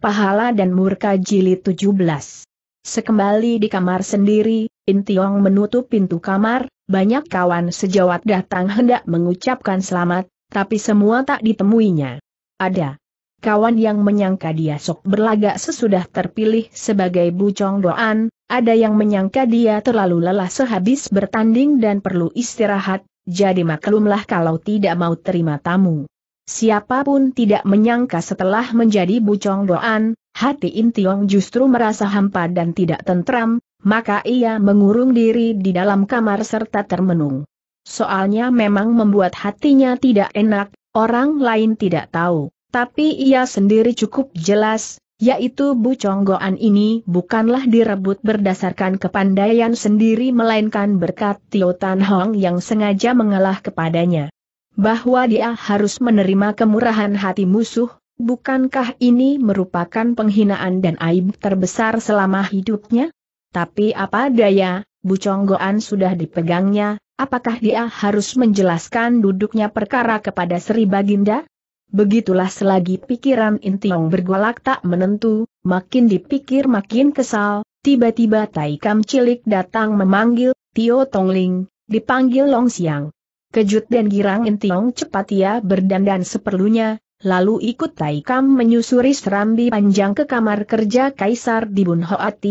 Pahala dan Murka Jilid 17 Sekembali di kamar sendiri, Intiong menutup pintu kamar, banyak kawan sejawat datang hendak mengucapkan selamat, tapi semua tak ditemuinya. Ada kawan yang menyangka dia sok berlagak sesudah terpilih sebagai bucong doan, ada yang menyangka dia terlalu lelah sehabis bertanding dan perlu istirahat, jadi maklumlah kalau tidak mau terima tamu. Siapapun tidak menyangka setelah menjadi bucong doan, hati Intiong justru merasa hampa dan tidak tentram, maka ia mengurung diri di dalam kamar serta termenung. Soalnya memang membuat hatinya tidak enak, orang lain tidak tahu, tapi ia sendiri cukup jelas, yaitu Bu Chonggoan ini bukanlah direbut berdasarkan kepandaian sendiri melainkan berkat Tio Tan Hong yang sengaja mengalah kepadanya bahwa dia harus menerima kemurahan hati musuh, bukankah ini merupakan penghinaan dan aib terbesar selama hidupnya? Tapi apa daya, buconggoan sudah dipegangnya, apakah dia harus menjelaskan duduknya perkara kepada Sri Baginda? Begitulah selagi pikiran Intiong bergolak tak menentu, makin dipikir makin kesal, tiba-tiba Tai Cilik datang memanggil, Tio Tongling, dipanggil Long Siang. Kejut dan girang Intiong cepat ia berdandan seperlunya, lalu ikut Taikam menyusuri serambi panjang ke kamar kerja Kaisar di Bun Hoat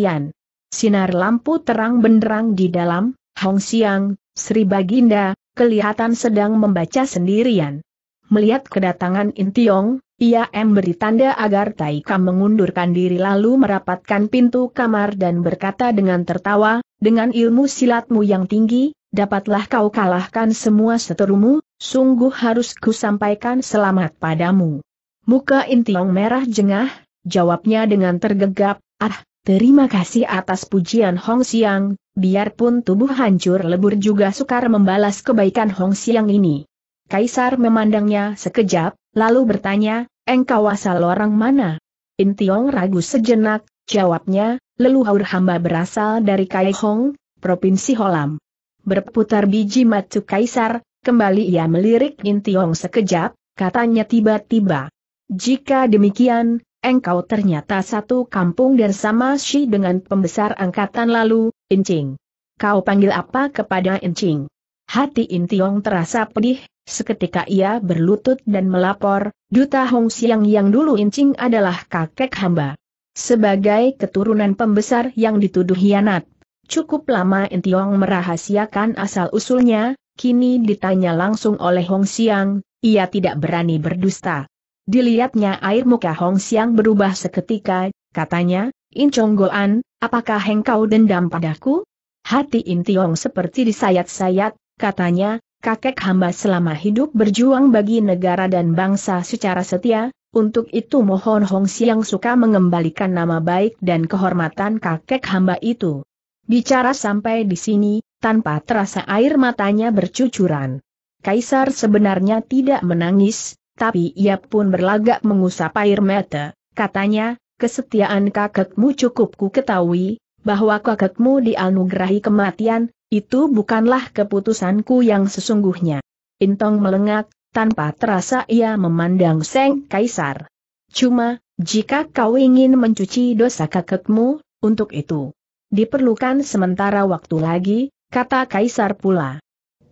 Sinar lampu terang benderang di dalam, Hong Siang, Sri Baginda, kelihatan sedang membaca sendirian. Melihat kedatangan Intiong, ia memberi tanda agar Taika mengundurkan diri lalu merapatkan pintu kamar dan berkata dengan tertawa, dengan ilmu silatmu yang tinggi, dapatlah kau kalahkan semua seterumu, sungguh harus ku sampaikan selamat padamu. Muka Intiong merah jengah, jawabnya dengan tergegap, ah, terima kasih atas pujian Hong Siang, biarpun tubuh hancur lebur juga sukar membalas kebaikan Hong Siang ini. Kaisar memandangnya sekejap, lalu bertanya, engkau asal orang mana? Intiong ragu sejenak, jawabnya, leluhur hamba berasal dari Kaihong, Provinsi Holam. Berputar biji matu kaisar, kembali ia melirik Intiong sekejap, katanya tiba-tiba. Jika demikian, engkau ternyata satu kampung dan sama si dengan pembesar angkatan lalu, Incing. Kau panggil apa kepada Incing? Hati Intiong terasa pedih, seketika ia berlutut dan melapor, Duta Hong Siang yang dulu Incing adalah kakek hamba. Sebagai keturunan pembesar yang dituduh hianat, cukup lama Intiong merahasiakan asal-usulnya, kini ditanya langsung oleh Hong Siang, ia tidak berani berdusta. Dilihatnya air muka Hong Siang berubah seketika, katanya, Incong Goan, apakah engkau dendam padaku? Hati Intiong seperti disayat-sayat, katanya, kakek hamba selama hidup berjuang bagi negara dan bangsa secara setia, untuk itu mohon Hong Siang suka mengembalikan nama baik dan kehormatan kakek hamba itu. Bicara sampai di sini, tanpa terasa air matanya bercucuran. Kaisar sebenarnya tidak menangis, tapi ia pun berlagak mengusap air mata. Katanya, kesetiaan kakekmu cukup ku ketahui, bahwa kakekmu dianugerahi kematian, itu bukanlah keputusanku yang sesungguhnya. Intong melengak, tanpa terasa ia memandang Seng Kaisar. Cuma, jika kau ingin mencuci dosa kakekmu, untuk itu diperlukan sementara waktu lagi, kata Kaisar pula.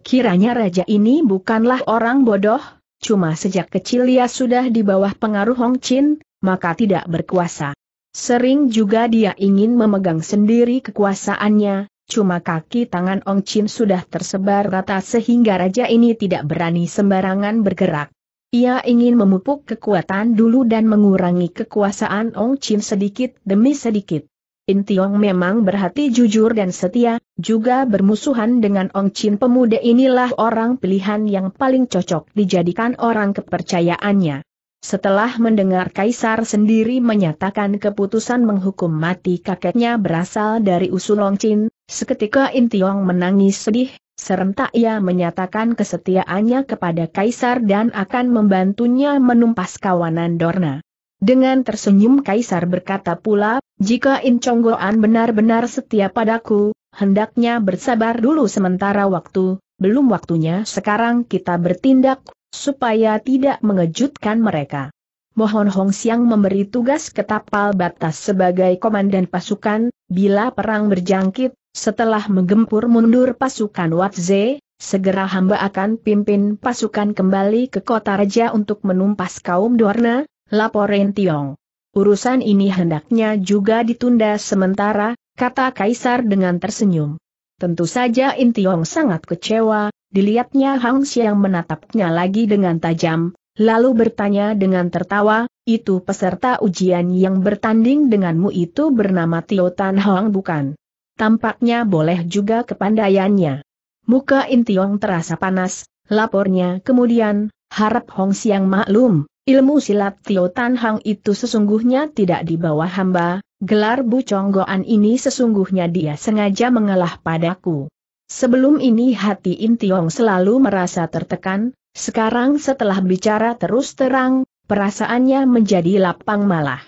Kiranya raja ini bukanlah orang bodoh, cuma sejak kecil ia sudah di bawah pengaruh Hong Chin, maka tidak berkuasa. Sering juga dia ingin memegang sendiri kekuasaannya, Cuma kaki tangan Ong Chin sudah tersebar rata sehingga raja ini tidak berani sembarangan bergerak. Ia ingin memupuk kekuatan dulu dan mengurangi kekuasaan Ong Chin sedikit demi sedikit. Tiong memang berhati jujur dan setia, juga bermusuhan dengan Ong Chin pemuda inilah orang pilihan yang paling cocok dijadikan orang kepercayaannya. Setelah mendengar Kaisar sendiri menyatakan keputusan menghukum mati kakeknya berasal dari usul Ong Chin, Seketika Intiong menangis sedih, serentak ia menyatakan kesetiaannya kepada Kaisar dan akan membantunya menumpas kawanan Dorna. Dengan tersenyum Kaisar berkata pula, jika Inconggoan benar-benar setia padaku, hendaknya bersabar dulu sementara waktu, belum waktunya sekarang kita bertindak, supaya tidak mengejutkan mereka. Mohon Hong Siang memberi tugas ke tapal batas sebagai komandan pasukan, bila perang berjangkit, setelah menggempur mundur pasukan Watze, segera hamba akan pimpin pasukan kembali ke kota raja untuk menumpas kaum Dorna, laporin Tiong. Urusan ini hendaknya juga ditunda sementara, kata Kaisar dengan tersenyum. Tentu saja Intiong sangat kecewa, dilihatnya Hang Xiang menatapnya lagi dengan tajam, lalu bertanya dengan tertawa, itu peserta ujian yang bertanding denganmu itu bernama Tio Tan Hong bukan? Tampaknya boleh juga kepandaiannya. Muka Intiong terasa panas, lapornya kemudian, harap Hong Siang maklum, ilmu silat Tio Tan Hang itu sesungguhnya tidak di bawah hamba, gelar Bu Chonggoan ini sesungguhnya dia sengaja mengalah padaku. Sebelum ini hati Intiong selalu merasa tertekan, sekarang setelah bicara terus terang, perasaannya menjadi lapang malah.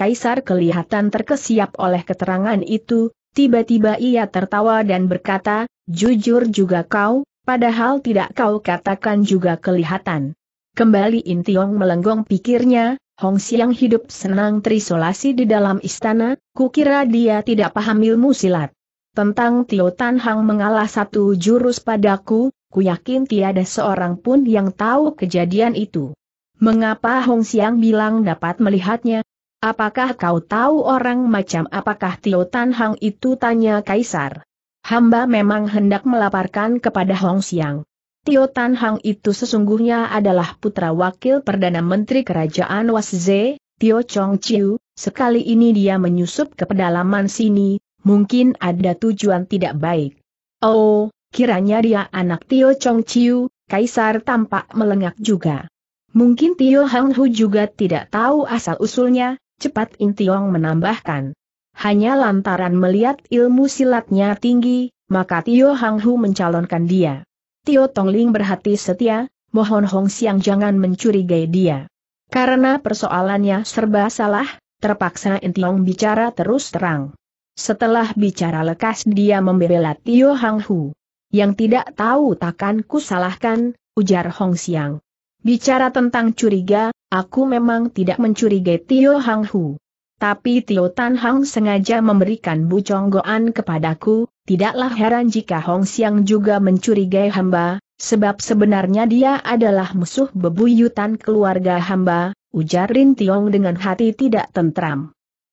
Kaisar kelihatan terkesiap oleh keterangan itu, Tiba-tiba ia tertawa dan berkata, jujur juga kau, padahal tidak kau katakan juga kelihatan. Kembali Intiong melenggong pikirnya, Hong Siang hidup senang terisolasi di dalam istana, kukira dia tidak paham ilmu silat. Tentang Tio Tan Hang mengalah satu jurus padaku, ku yakin tiada seorang pun yang tahu kejadian itu. Mengapa Hong Siang bilang dapat melihatnya, Apakah kau tahu orang macam apakah Tio Tan Hang itu tanya Kaisar? Hamba memang hendak melaporkan kepada Hong Xiang. Tio Tan Hang itu sesungguhnya adalah putra wakil Perdana Menteri Kerajaan Wasze, Tio Chong Chiu, sekali ini dia menyusup ke pedalaman sini, mungkin ada tujuan tidak baik. Oh, kiranya dia anak Tio Chong Chiu, Kaisar tampak melengak juga. Mungkin Tio Hang Hu juga tidak tahu asal-usulnya, cepat Tiong menambahkan. Hanya lantaran melihat ilmu silatnya tinggi, maka Tio Hang Hu mencalonkan dia. Tio Tong Ling berhati setia, mohon Hong Siang jangan mencurigai dia. Karena persoalannya serba salah, terpaksa Tiong bicara terus terang. Setelah bicara lekas dia membela Tio Hang Hu. Yang tidak tahu takkan salahkan, ujar Hong Siang. Bicara tentang curiga, Aku memang tidak mencurigai Tio Hang Hu. Tapi Tio Tan Hang sengaja memberikan Goan kepadaku, tidaklah heran jika Hong Xiang juga mencurigai hamba, sebab sebenarnya dia adalah musuh bebuyutan keluarga hamba, ujar Rin Tiong dengan hati tidak tentram.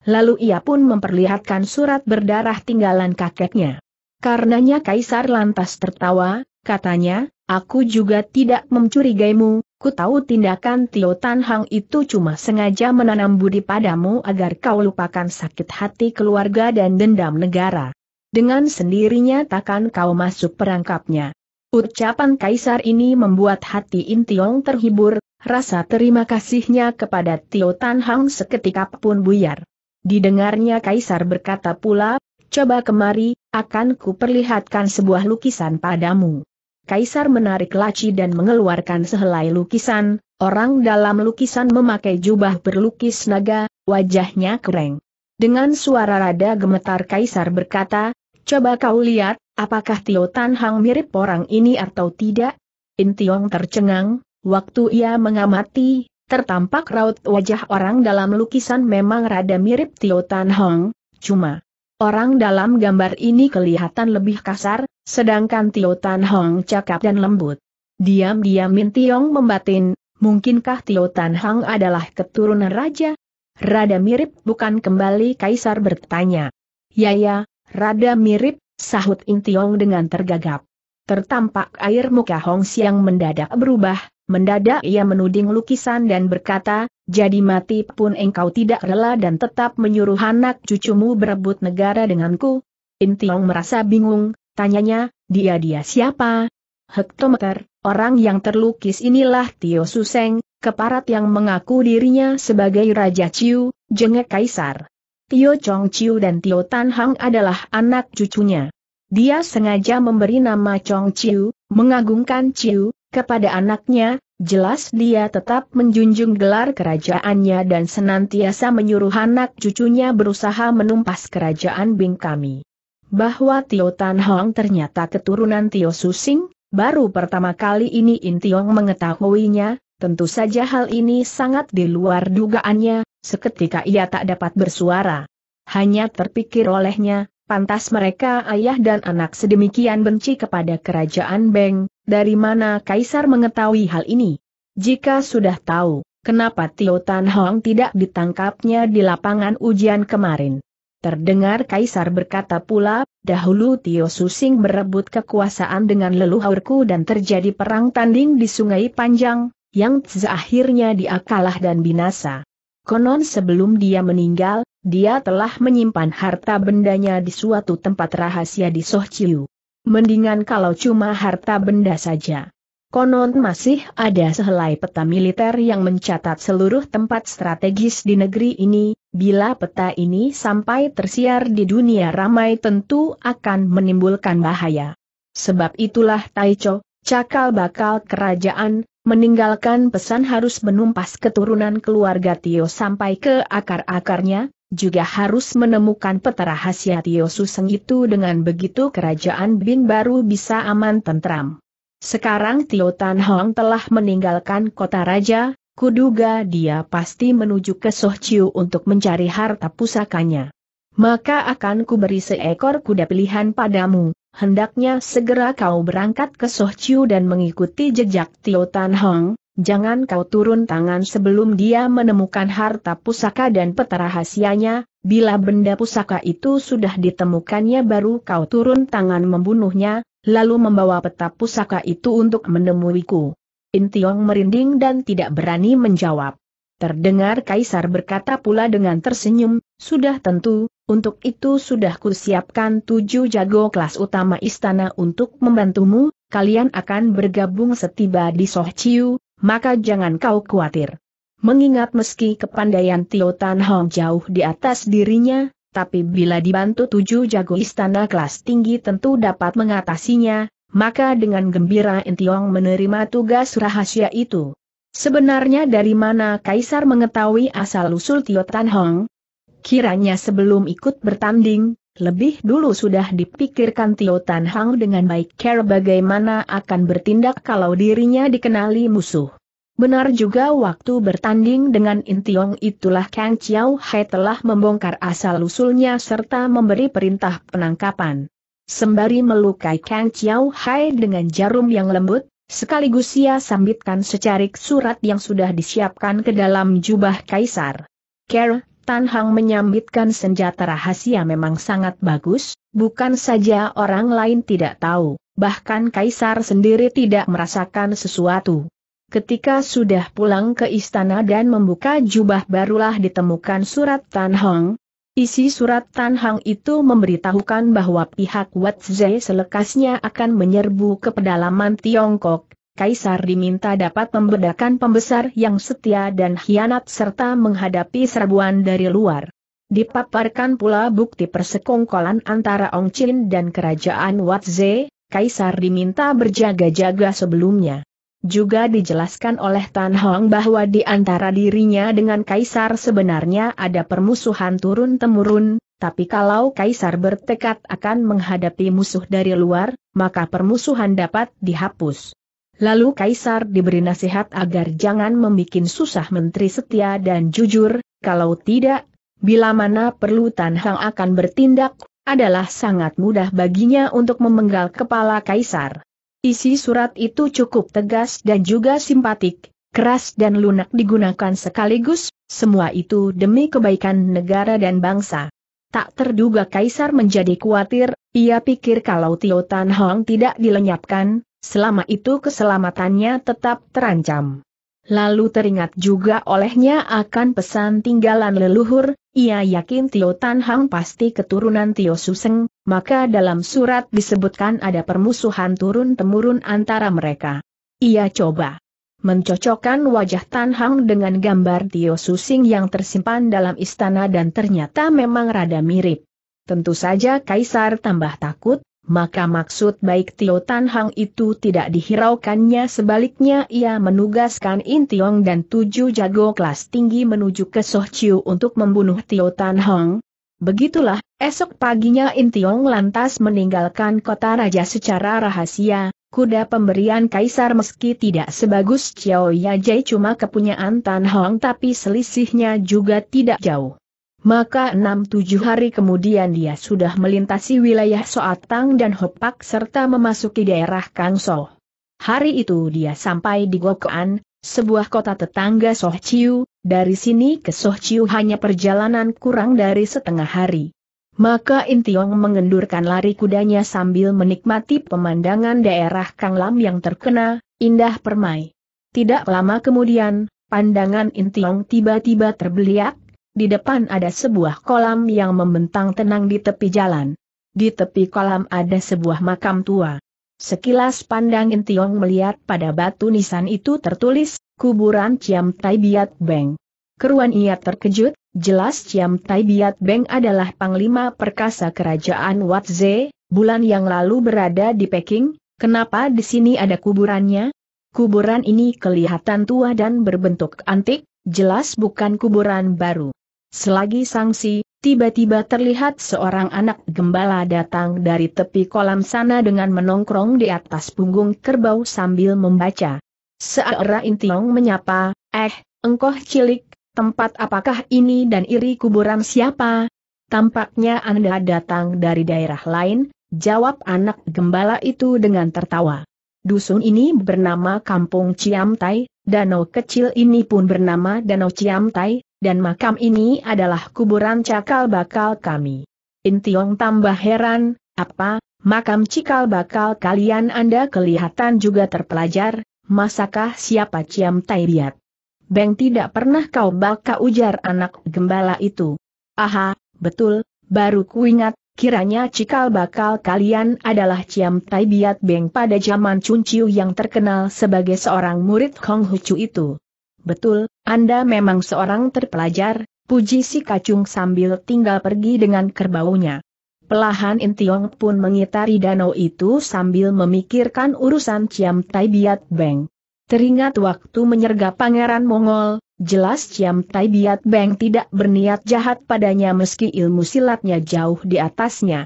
Lalu ia pun memperlihatkan surat berdarah tinggalan kakeknya. Karenanya Kaisar lantas tertawa, katanya, aku juga tidak mencurigaimu, Ku tahu tindakan Tio Tan Hang itu cuma sengaja menanam budi padamu agar kau lupakan sakit hati keluarga dan dendam negara. Dengan sendirinya takkan kau masuk perangkapnya. Ucapan kaisar ini membuat hati Intiong terhibur, rasa terima kasihnya kepada Tio Tan Hang seketika pun buyar. Didengarnya kaisar berkata pula, coba kemari, akan ku perlihatkan sebuah lukisan padamu. Kaisar menarik laci dan mengeluarkan sehelai lukisan, orang dalam lukisan memakai jubah berlukis naga, wajahnya kering. Dengan suara rada gemetar Kaisar berkata, coba kau lihat, apakah Tio Tan Hang mirip orang ini atau tidak? In Tiong tercengang, waktu ia mengamati, tertampak raut wajah orang dalam lukisan memang rada mirip Tio Tan Hang, cuma orang dalam gambar ini kelihatan lebih kasar, Sedangkan Tio Tan Hong cakap dan lembut. Diam-diam Min Tiong membatin, mungkinkah Tio Tan Hong adalah keturunan raja? Rada mirip bukan kembali Kaisar bertanya. Ya ya, rada mirip, sahut In Tiong dengan tergagap. Tertampak air muka Hong Siang mendadak berubah, mendadak ia menuding lukisan dan berkata, jadi mati pun engkau tidak rela dan tetap menyuruh anak cucumu berebut negara denganku. In Tiong merasa bingung, Tanyanya, dia-dia siapa? Hektometer, orang yang terlukis inilah Tio Suseng, keparat yang mengaku dirinya sebagai Raja Ciu, jengek Kaisar. Tio Chong Ciu dan Tio Tan Hang adalah anak cucunya. Dia sengaja memberi nama Chong Ciu, mengagungkan Ciu, kepada anaknya, jelas dia tetap menjunjung gelar kerajaannya dan senantiasa menyuruh anak cucunya berusaha menumpas kerajaan Bing kami bahwa Tio Tan Hong ternyata keturunan Tio Susing, baru pertama kali ini In Tiong mengetahuinya, tentu saja hal ini sangat di luar dugaannya, seketika ia tak dapat bersuara. Hanya terpikir olehnya, pantas mereka ayah dan anak sedemikian benci kepada kerajaan Beng, dari mana Kaisar mengetahui hal ini. Jika sudah tahu, kenapa Tio Tan Hong tidak ditangkapnya di lapangan ujian kemarin? Terdengar Kaisar berkata pula, dahulu Tio Susing berebut kekuasaan dengan leluhurku dan terjadi perang tanding di Sungai Panjang, yang seakhirnya akhirnya dia kalah dan binasa. Konon sebelum dia meninggal, dia telah menyimpan harta bendanya di suatu tempat rahasia di Sohciu. Mendingan kalau cuma harta benda saja. Konon masih ada sehelai peta militer yang mencatat seluruh tempat strategis di negeri ini, bila peta ini sampai tersiar di dunia ramai tentu akan menimbulkan bahaya. Sebab itulah Taicho, cakal bakal kerajaan, meninggalkan pesan harus menumpas keturunan keluarga Tio sampai ke akar-akarnya, juga harus menemukan peta rahasia Tio Suseng itu dengan begitu kerajaan Bin baru bisa aman tentram. Sekarang Tio Tan Hong telah meninggalkan kota raja, kuduga dia pasti menuju ke Soh Chiu untuk mencari harta pusakanya. Maka akan kuberi seekor kuda pilihan padamu, hendaknya segera kau berangkat ke Soh Chiu dan mengikuti jejak Tio Tan Hong, jangan kau turun tangan sebelum dia menemukan harta pusaka dan peta rahasianya, Bila benda pusaka itu sudah ditemukannya baru kau turun tangan membunuhnya, lalu membawa peta pusaka itu untuk menemuiku. Intiong merinding dan tidak berani menjawab. Terdengar Kaisar berkata pula dengan tersenyum, sudah tentu, untuk itu sudah kusiapkan tujuh jago kelas utama istana untuk membantumu, kalian akan bergabung setiba di Sohciu, maka jangan kau khawatir. Mengingat meski kepandaian Tio Tan Hong jauh di atas dirinya, tapi bila dibantu tujuh jago istana kelas tinggi tentu dapat mengatasinya, maka dengan gembira Intiong menerima tugas rahasia itu. Sebenarnya dari mana Kaisar mengetahui asal-usul Tio Tan Hong? Kiranya sebelum ikut bertanding, lebih dulu sudah dipikirkan Tio Tan Hong dengan baik care bagaimana akan bertindak kalau dirinya dikenali musuh. Benar juga waktu bertanding dengan Intiong itulah Kang Chiao Hai telah membongkar asal-usulnya serta memberi perintah penangkapan. Sembari melukai Kang Chiao Hai dengan jarum yang lembut, sekaligus ia sambitkan secarik surat yang sudah disiapkan ke dalam jubah kaisar. Ker, Tan Hang menyambitkan senjata rahasia memang sangat bagus, bukan saja orang lain tidak tahu, bahkan kaisar sendiri tidak merasakan sesuatu. Ketika sudah pulang ke istana dan membuka jubah barulah ditemukan surat Tan Hong. Isi surat Tan Hong itu memberitahukan bahwa pihak Zai selekasnya akan menyerbu ke pedalaman Tiongkok. Kaisar diminta dapat membedakan pembesar yang setia dan hianat serta menghadapi serbuan dari luar. Dipaparkan pula bukti persekongkolan antara Ong Chin dan kerajaan Zai, Kaisar diminta berjaga-jaga sebelumnya. Juga dijelaskan oleh Tan Hong bahwa di antara dirinya dengan Kaisar sebenarnya ada permusuhan turun-temurun, tapi kalau Kaisar bertekad akan menghadapi musuh dari luar, maka permusuhan dapat dihapus. Lalu Kaisar diberi nasihat agar jangan membuat susah menteri setia dan jujur, kalau tidak, bila mana perlu Tan Hong akan bertindak, adalah sangat mudah baginya untuk memenggal kepala Kaisar. Isi surat itu cukup tegas dan juga simpatik, keras dan lunak digunakan sekaligus, semua itu demi kebaikan negara dan bangsa. Tak terduga Kaisar menjadi khawatir, ia pikir kalau Tio Tan Hong tidak dilenyapkan, selama itu keselamatannya tetap terancam. Lalu teringat juga olehnya akan pesan tinggalan leluhur, ia yakin Tio Tan Hang pasti keturunan Tio Suseng, maka dalam surat disebutkan ada permusuhan turun-temurun antara mereka. Ia coba mencocokkan wajah Tan Hang dengan gambar Tio Suseng yang tersimpan dalam istana dan ternyata memang rada mirip. Tentu saja Kaisar tambah takut, maka maksud baik Tio Tan Hang itu tidak dihiraukannya sebaliknya ia menugaskan In Tiong dan tujuh jago kelas tinggi menuju ke Soh Chiu untuk membunuh Tio Tan Hang. Begitulah, esok paginya In Tiong lantas meninggalkan kota raja secara rahasia, kuda pemberian kaisar meski tidak sebagus Chiao Yajai cuma kepunyaan Tan Hong tapi selisihnya juga tidak jauh. Maka enam tujuh hari kemudian dia sudah melintasi wilayah Soatang dan Hopak serta memasuki daerah Kangso. Hari itu dia sampai di Gokoan, sebuah kota tetangga Sohciu, dari sini ke Sohciu hanya perjalanan kurang dari setengah hari. Maka Intiong mengendurkan lari kudanya sambil menikmati pemandangan daerah Kanglam yang terkena, indah permai. Tidak lama kemudian, pandangan Intiong tiba-tiba terbeliak, di depan ada sebuah kolam yang membentang tenang di tepi jalan. Di tepi kolam ada sebuah makam tua. Sekilas pandang Intiong melihat pada batu nisan itu tertulis, kuburan Ciam Tai Biat Beng. Keruan ia terkejut, jelas Ciam Tai Biat Beng adalah panglima perkasa kerajaan Watze, bulan yang lalu berada di Peking, kenapa di sini ada kuburannya? Kuburan ini kelihatan tua dan berbentuk antik, jelas bukan kuburan baru. Selagi sangsi, tiba-tiba terlihat seorang anak gembala datang dari tepi kolam sana dengan menongkrong di atas punggung kerbau sambil membaca. Seara Intiong menyapa, eh, engkoh cilik, tempat apakah ini dan iri kuburan siapa? Tampaknya Anda datang dari daerah lain, jawab anak gembala itu dengan tertawa. Dusun ini bernama Kampung Ciamtai, danau kecil ini pun bernama Danau Ciamtai, dan makam ini adalah kuburan cakal bakal kami. Intiong tambah heran, apa, makam cikal bakal kalian Anda kelihatan juga terpelajar, masakah siapa Ciam Tai Biat? Beng tidak pernah kau baka ujar anak gembala itu. Aha, betul, baru kuingat, kiranya cikal bakal kalian adalah Ciam Tai Biat Beng pada zaman Chun Chiu yang terkenal sebagai seorang murid Hong Hu itu. Betul, anda memang seorang terpelajar, puji si kacung sambil tinggal pergi dengan kerbaunya. Pelahan Intiong pun mengitari danau itu sambil memikirkan urusan Ciam Tai Biat Beng. Teringat waktu menyerga Pangeran Mongol, jelas Ciam Tai Biat Beng tidak berniat jahat padanya meski ilmu silatnya jauh di atasnya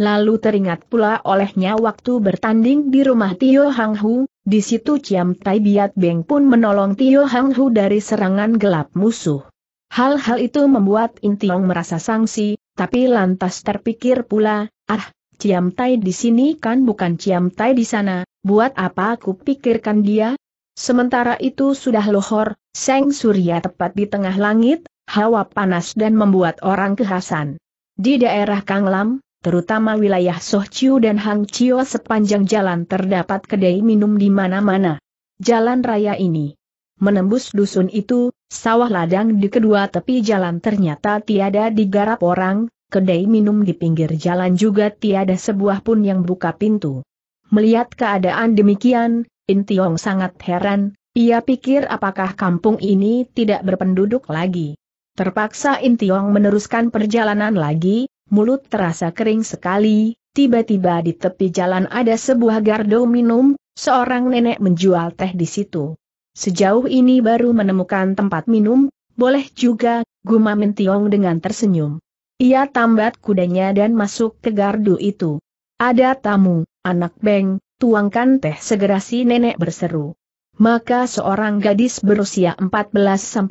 lalu teringat pula olehnya waktu bertanding di rumah Tio Hang Hu, di situ Ciam Tai Biat Beng pun menolong Tio Hang Hu dari serangan gelap musuh. Hal-hal itu membuat Intiong merasa sangsi, tapi lantas terpikir pula, ah, Ciam Tai di sini kan bukan Ciam Tai di sana, buat apa aku pikirkan dia? Sementara itu sudah lohor, Seng Surya tepat di tengah langit, hawa panas dan membuat orang kehasan. Di daerah Kanglam, terutama wilayah Sohciu dan Hang Chiu sepanjang jalan terdapat kedai minum di mana-mana. Jalan raya ini menembus dusun itu, sawah ladang di kedua tepi jalan ternyata tiada digarap orang, kedai minum di pinggir jalan juga tiada sebuah pun yang buka pintu. Melihat keadaan demikian, Intiong sangat heran, ia pikir apakah kampung ini tidak berpenduduk lagi. Terpaksa Intiong meneruskan perjalanan lagi, mulut terasa kering sekali, tiba-tiba di tepi jalan ada sebuah gardo minum, seorang nenek menjual teh di situ. Sejauh ini baru menemukan tempat minum, boleh juga, gumam Mintiong dengan tersenyum. Ia tambat kudanya dan masuk ke gardu itu. Ada tamu, anak beng, tuangkan teh segera si nenek berseru maka seorang gadis berusia 14-15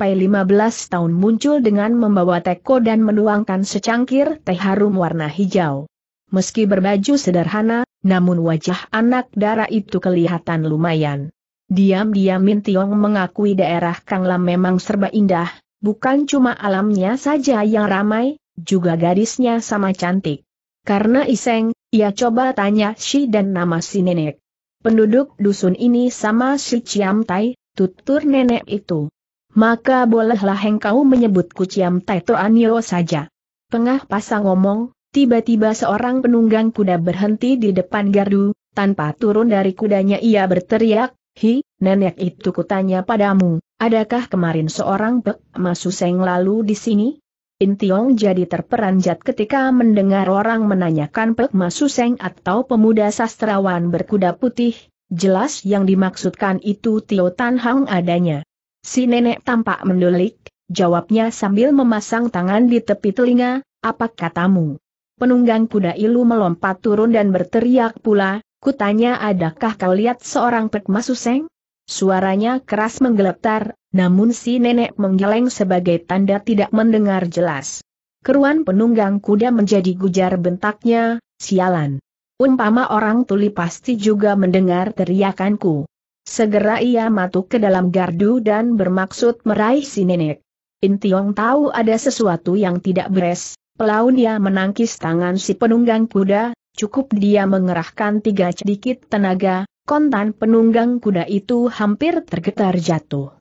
tahun muncul dengan membawa teko dan menuangkan secangkir teh harum warna hijau. Meski berbaju sederhana, namun wajah anak dara itu kelihatan lumayan. Diam-diam Min Tiong mengakui daerah Kang Lam memang serba indah, bukan cuma alamnya saja yang ramai, juga gadisnya sama cantik. Karena iseng, ia coba tanya si dan nama si nenek. Penduduk dusun ini sama si Ciam Tai, tutur nenek itu. Maka bolehlah engkau menyebutku Ciam Tai Toanio saja. Tengah pasang ngomong, tiba-tiba seorang penunggang kuda berhenti di depan gardu, tanpa turun dari kudanya ia berteriak, Hi, nenek itu kutanya padamu, adakah kemarin seorang pek masuseng lalu di sini? Intiong jadi terperanjat ketika mendengar orang menanyakan Pek Masuseng atau pemuda sastrawan berkuda putih, jelas yang dimaksudkan itu Tio Tan Hang adanya. Si nenek tampak mendulik, jawabnya sambil memasang tangan di tepi telinga, apa katamu? Penunggang kuda ilu melompat turun dan berteriak pula, kutanya adakah kau lihat seorang Pek Masuseng? Suaranya keras menggeletar, namun si nenek menggeleng sebagai tanda tidak mendengar jelas. Keruan penunggang kuda menjadi gujar bentaknya, sialan. Umpama orang tuli pasti juga mendengar teriakanku. Segera ia matuk ke dalam gardu dan bermaksud meraih si nenek. Intiong tahu ada sesuatu yang tidak beres, pelaun ia menangkis tangan si penunggang kuda, cukup dia mengerahkan tiga sedikit tenaga, kontan penunggang kuda itu hampir tergetar jatuh.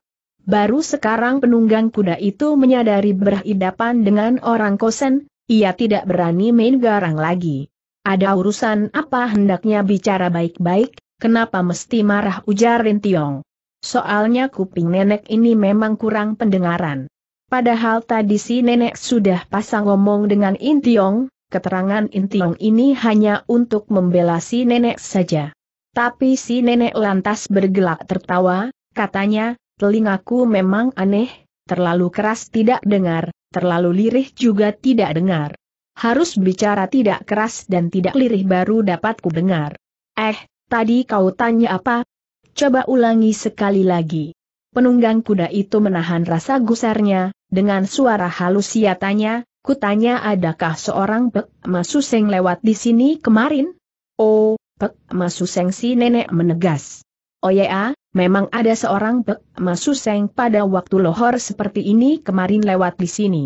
Baru sekarang penunggang kuda itu menyadari berhadapan dengan orang kosen, ia tidak berani main garang lagi. Ada urusan apa hendaknya bicara baik-baik, kenapa mesti marah ujar Rintiong. Soalnya kuping nenek ini memang kurang pendengaran. Padahal tadi si nenek sudah pasang ngomong dengan Intiong, keterangan Intiong ini hanya untuk membela si nenek saja. Tapi si nenek lantas bergelak tertawa, katanya, telingaku memang aneh, terlalu keras tidak dengar, terlalu lirih juga tidak dengar. Harus bicara tidak keras dan tidak lirih baru dapat ku dengar. Eh, tadi kau tanya apa? Coba ulangi sekali lagi. Penunggang kuda itu menahan rasa gusarnya, dengan suara halus ia tanya, Kutanya adakah seorang Pek Masuseng lewat di sini kemarin? Oh, Pek Masuseng si nenek menegas. Oya, oh memang ada seorang Pek Masuseng pada waktu lohor seperti ini kemarin lewat di sini.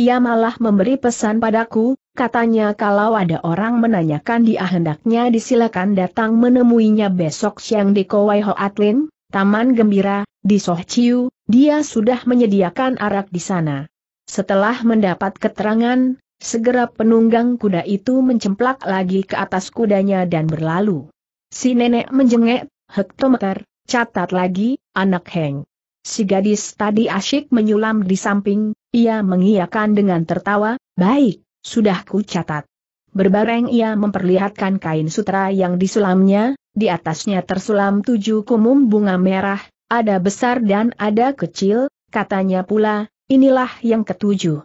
Ia malah memberi pesan padaku, katanya kalau ada orang menanyakan dia hendaknya disilakan datang menemuinya besok siang di Kowai Atlin, Taman Gembira, di Soh Sohciu, dia sudah menyediakan arak di sana. Setelah mendapat keterangan, segera penunggang kuda itu mencemplak lagi ke atas kudanya dan berlalu. Si nenek menjengek hektometer, catat lagi, anak Heng. Si gadis tadi asyik menyulam di samping, ia mengiyakan dengan tertawa, baik, sudah ku catat. Berbareng ia memperlihatkan kain sutra yang disulamnya, di atasnya tersulam tujuh kumum bunga merah, ada besar dan ada kecil, katanya pula, inilah yang ketujuh.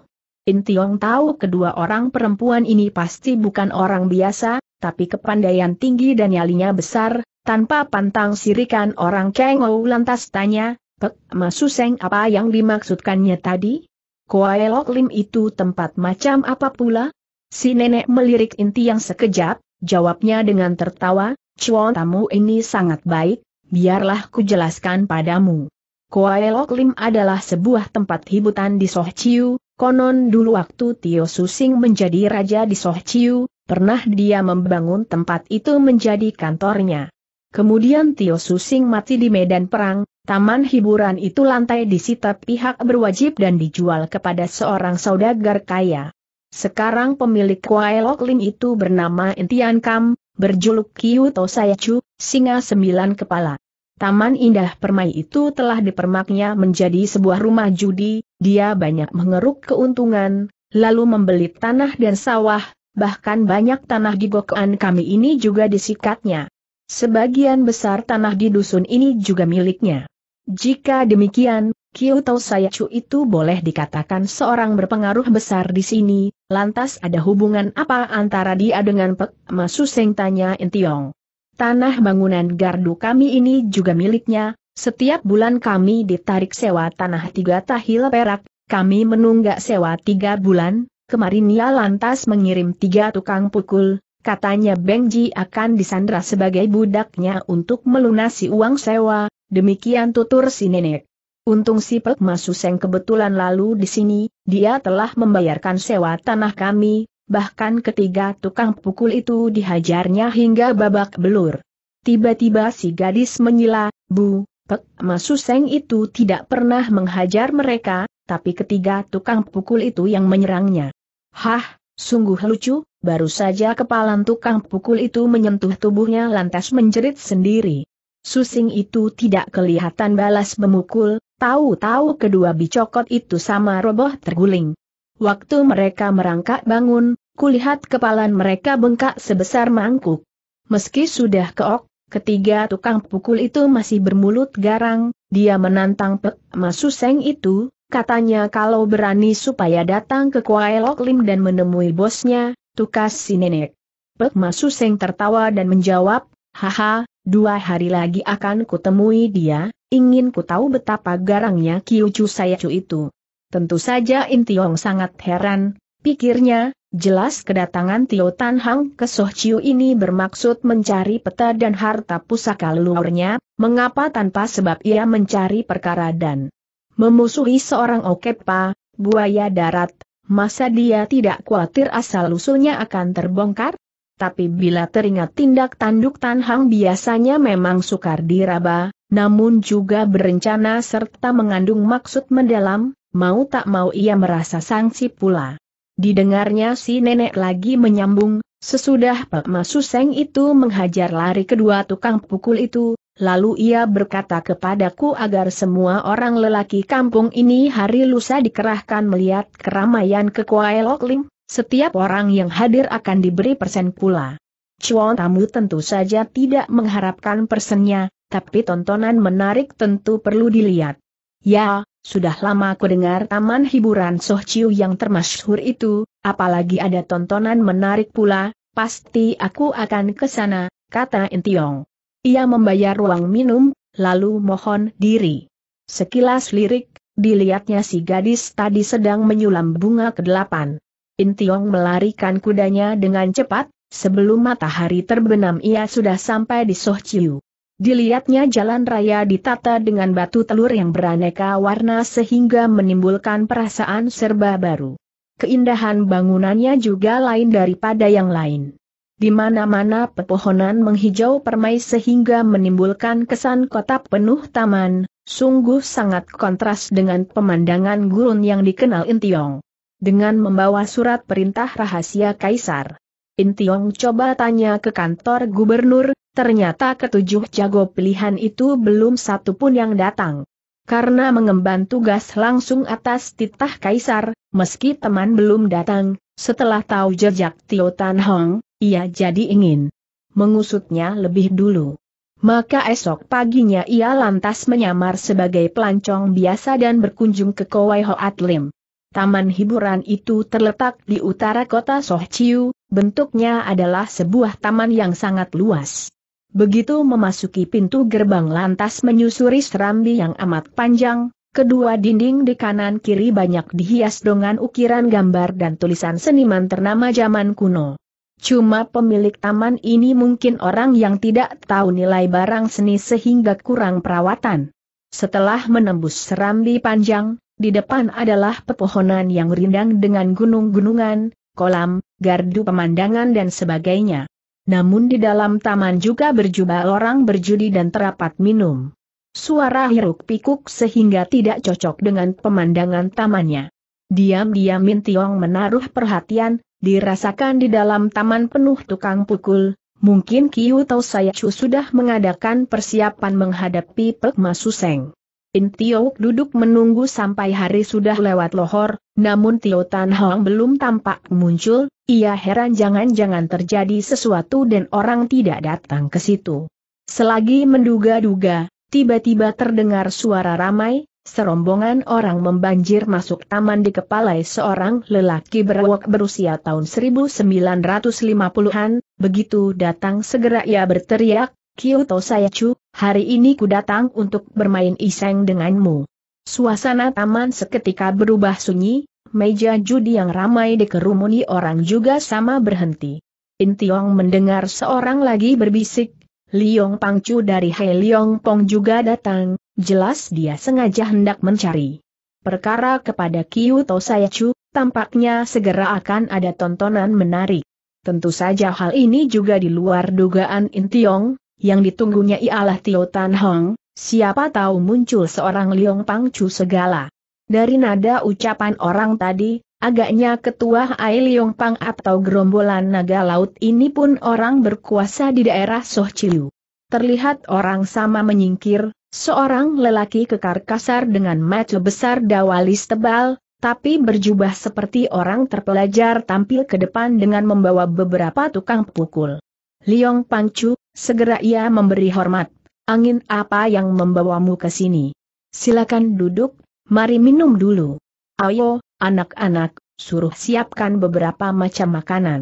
Intiong tahu kedua orang perempuan ini pasti bukan orang biasa, tapi kepandaian tinggi dan nyalinya besar, tanpa pantang sirikan orang Kengou lantas tanya, Pek Masuseng apa yang dimaksudkannya tadi? Kuai Lim itu tempat macam apa pula? Si nenek melirik inti yang sekejap, jawabnya dengan tertawa, Cuan tamu ini sangat baik, biarlah ku jelaskan padamu. Kuai Lim adalah sebuah tempat hibutan di Soh Chiu, konon dulu waktu Tio Susing menjadi raja di Soh Chiu, pernah dia membangun tempat itu menjadi kantornya. Kemudian Tio Susing mati di medan perang, taman hiburan itu lantai disita pihak berwajib dan dijual kepada seorang saudagar kaya. Sekarang pemilik Kuai Lok Ling itu bernama Intian Kam, berjuluk Kiyuto Sayacu, singa sembilan kepala. Taman Indah Permai itu telah dipermaknya menjadi sebuah rumah judi, dia banyak mengeruk keuntungan, lalu membeli tanah dan sawah, bahkan banyak tanah di Gokoan kami ini juga disikatnya. Sebagian besar tanah di dusun ini juga miliknya. Jika demikian, Kyoto Sayacu itu boleh dikatakan seorang berpengaruh besar di sini, lantas ada hubungan apa antara dia dengan Pek Seng tanya Intiong. Tanah bangunan gardu kami ini juga miliknya, setiap bulan kami ditarik sewa tanah tiga tahil perak, kami menunggak sewa tiga bulan, kemarin ia lantas mengirim tiga tukang pukul, Katanya Bengji akan disandra sebagai budaknya untuk melunasi uang sewa, demikian tutur si nenek. Untung si Pek Masuseng kebetulan lalu di sini, dia telah membayarkan sewa tanah kami, bahkan ketiga tukang pukul itu dihajarnya hingga babak belur. Tiba-tiba si gadis menyila, Bu, Pek Masuseng itu tidak pernah menghajar mereka, tapi ketiga tukang pukul itu yang menyerangnya. Hah, Sungguh lucu, baru saja kepalan tukang pukul itu menyentuh tubuhnya lantas menjerit sendiri. Susing itu tidak kelihatan balas memukul, tahu-tahu kedua bicokot itu sama roboh terguling. Waktu mereka merangkak bangun, kulihat kepalan mereka bengkak sebesar mangkuk. Meski sudah keok, ketiga tukang pukul itu masih bermulut garang, dia menantang Pek Masuseng itu, Katanya kalau berani supaya datang ke Kuai Lok Lim dan menemui bosnya, tukas si nenek. Pek Seng tertawa dan menjawab, Haha, dua hari lagi akan kutemui dia, ingin ku tahu betapa garangnya Kiucu Sayacu itu. Tentu saja Intiong sangat heran, pikirnya, jelas kedatangan Tio Tan Hang ke Soh Chiu ini bermaksud mencari peta dan harta pusaka leluhurnya, mengapa tanpa sebab ia mencari perkara dan memusuhi seorang Okepa, buaya darat, masa dia tidak khawatir asal-usulnya akan terbongkar? Tapi bila teringat tindak tanduk tanhang biasanya memang sukar diraba, namun juga berencana serta mengandung maksud mendalam, mau tak mau ia merasa sangsi pula. Didengarnya si nenek lagi menyambung, sesudah Pak Masuseng itu menghajar lari kedua tukang pukul itu, Lalu ia berkata kepadaku agar semua orang lelaki kampung ini hari lusa dikerahkan melihat keramaian ke Kuala setiap orang yang hadir akan diberi persen pula. Cuan tamu tentu saja tidak mengharapkan persennya, tapi tontonan menarik tentu perlu dilihat. Ya, sudah lama aku dengar taman hiburan Soh Chiu yang termasyhur itu, apalagi ada tontonan menarik pula, pasti aku akan ke sana, kata Intiong. Ia membayar ruang minum, lalu mohon diri. Sekilas lirik, dilihatnya si gadis tadi sedang menyulam bunga ke delapan. Intiong melarikan kudanya dengan cepat, sebelum matahari terbenam ia sudah sampai di Sohciu. Dilihatnya jalan raya ditata dengan batu telur yang beraneka warna sehingga menimbulkan perasaan serba baru. Keindahan bangunannya juga lain daripada yang lain. Di mana-mana pepohonan menghijau permai sehingga menimbulkan kesan kota penuh taman, sungguh sangat kontras dengan pemandangan gurun yang dikenal Intiong. Dengan membawa surat perintah rahasia Kaisar, Intiong coba tanya ke kantor gubernur, ternyata ketujuh jago pilihan itu belum satu pun yang datang. Karena mengemban tugas langsung atas titah kaisar, meski teman belum datang, setelah tahu jejak Tio Tan Hong, ia jadi ingin mengusutnya lebih dulu. Maka esok paginya ia lantas menyamar sebagai pelancong biasa dan berkunjung ke Kowai Hoat Lim. Taman hiburan itu terletak di utara kota Sohciu, bentuknya adalah sebuah taman yang sangat luas. Begitu memasuki pintu gerbang lantas menyusuri serambi yang amat panjang, kedua dinding di kanan kiri banyak dihias dengan ukiran gambar dan tulisan seniman ternama zaman kuno. Cuma pemilik taman ini mungkin orang yang tidak tahu nilai barang seni sehingga kurang perawatan. Setelah menembus serambi panjang, di depan adalah pepohonan yang rindang dengan gunung-gunungan, kolam, gardu pemandangan dan sebagainya. Namun di dalam taman juga berjubah orang berjudi dan terapat minum. Suara hiruk pikuk sehingga tidak cocok dengan pemandangan tamannya. Diam-diam Min Tiong menaruh perhatian, dirasakan di dalam taman penuh tukang pukul, mungkin Saya Sayacu sudah mengadakan persiapan menghadapi Pek Suseng. In Tiok duduk menunggu sampai hari sudah lewat lohor, namun Tio Tan Hong belum tampak muncul, ia heran jangan-jangan terjadi sesuatu dan orang tidak datang ke situ. Selagi menduga-duga, tiba-tiba terdengar suara ramai, Serombongan orang membanjir masuk taman di kepala seorang lelaki berwok berusia tahun 1950-an, begitu datang segera ia berteriak, Kyoto Sayachu, hari ini ku datang untuk bermain iseng denganmu. Suasana taman seketika berubah sunyi, meja judi yang ramai dikerumuni orang juga sama berhenti. Intiong mendengar seorang lagi berbisik, Liong Pangcu dari He Liong Pong juga datang, jelas dia sengaja hendak mencari perkara kepada Saya Chu, tampaknya segera akan ada tontonan menarik. Tentu saja hal ini juga di luar dugaan Intiong, yang ditunggunya ialah Tio Tan Hong, siapa tahu muncul seorang Liong Pangcu segala. Dari nada ucapan orang tadi, Agaknya ketua Ai Leong Pang atau gerombolan naga laut ini pun orang berkuasa di daerah Soh Chiu. Terlihat orang sama menyingkir, seorang lelaki kekar kasar dengan mata besar dawalis tebal, tapi berjubah seperti orang terpelajar tampil ke depan dengan membawa beberapa tukang pukul. Leong Pangcu, segera ia memberi hormat. Angin apa yang membawamu ke sini? Silakan duduk, mari minum dulu. Ayo, anak-anak, suruh siapkan beberapa macam makanan.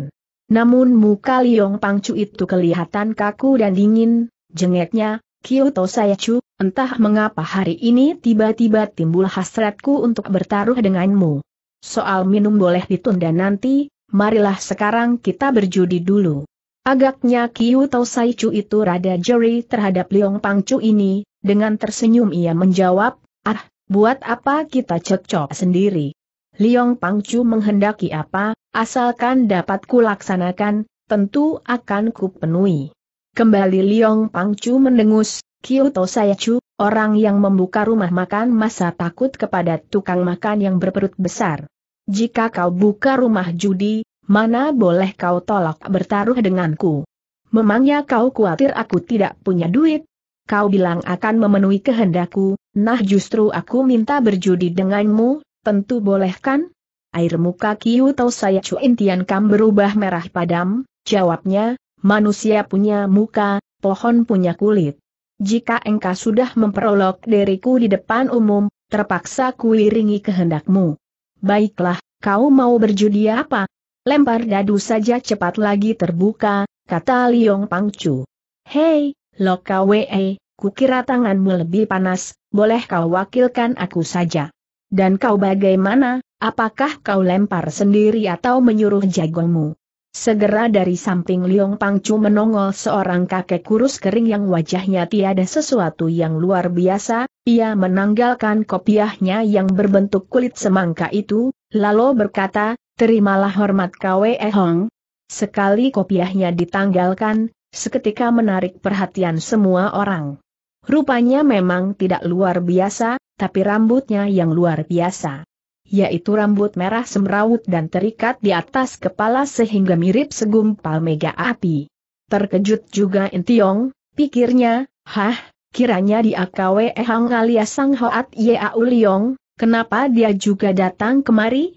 Namun muka Liong Pangcu itu kelihatan kaku dan dingin, jengeknya, Kyoto Sayacu, entah mengapa hari ini tiba-tiba timbul hasratku untuk bertaruh denganmu. Soal minum boleh ditunda nanti, marilah sekarang kita berjudi dulu. Agaknya Kyoto Sayacu itu rada jeri terhadap Liong Pangcu ini, dengan tersenyum ia menjawab, ah, buat apa kita cekcok sendiri? Liong Pangcu menghendaki apa, asalkan dapat kulaksanakan, tentu akan kupenuhi. Kembali Liong Pangcu mendengus, Kyoto Sayacu, orang yang membuka rumah makan masa takut kepada tukang makan yang berperut besar. Jika kau buka rumah judi, mana boleh kau tolak bertaruh denganku. Memangnya kau khawatir aku tidak punya duit? Kau bilang akan memenuhi kehendakku, nah justru aku minta berjudi denganmu, Tentu bolehkan? Air muka kiu Tau saya cu intian Kam berubah merah padam, jawabnya, manusia punya muka, pohon punya kulit. Jika engkau sudah memperolok diriku di depan umum, terpaksa kuiringi kehendakmu. Baiklah, kau mau berjudi apa? Lempar dadu saja cepat lagi terbuka, kata Liong Pangcu. Hei, Loka Wei, kukira tanganmu lebih panas, boleh kau wakilkan aku saja. Dan kau bagaimana, apakah kau lempar sendiri atau menyuruh jagongmu? Segera dari samping Liong Pangcu menongol seorang kakek kurus kering yang wajahnya tiada sesuatu yang luar biasa, ia menanggalkan kopiahnya yang berbentuk kulit semangka itu, lalu berkata, terimalah hormat Kwe Hong. Sekali kopiahnya ditanggalkan, seketika menarik perhatian semua orang. Rupanya memang tidak luar biasa, tapi rambutnya yang luar biasa. Yaitu rambut merah semrawut dan terikat di atas kepala sehingga mirip segumpal mega api. Terkejut juga Intiong, pikirnya, hah, kiranya di AKW Ehang alias Sang Hoat Yea Liong, kenapa dia juga datang kemari?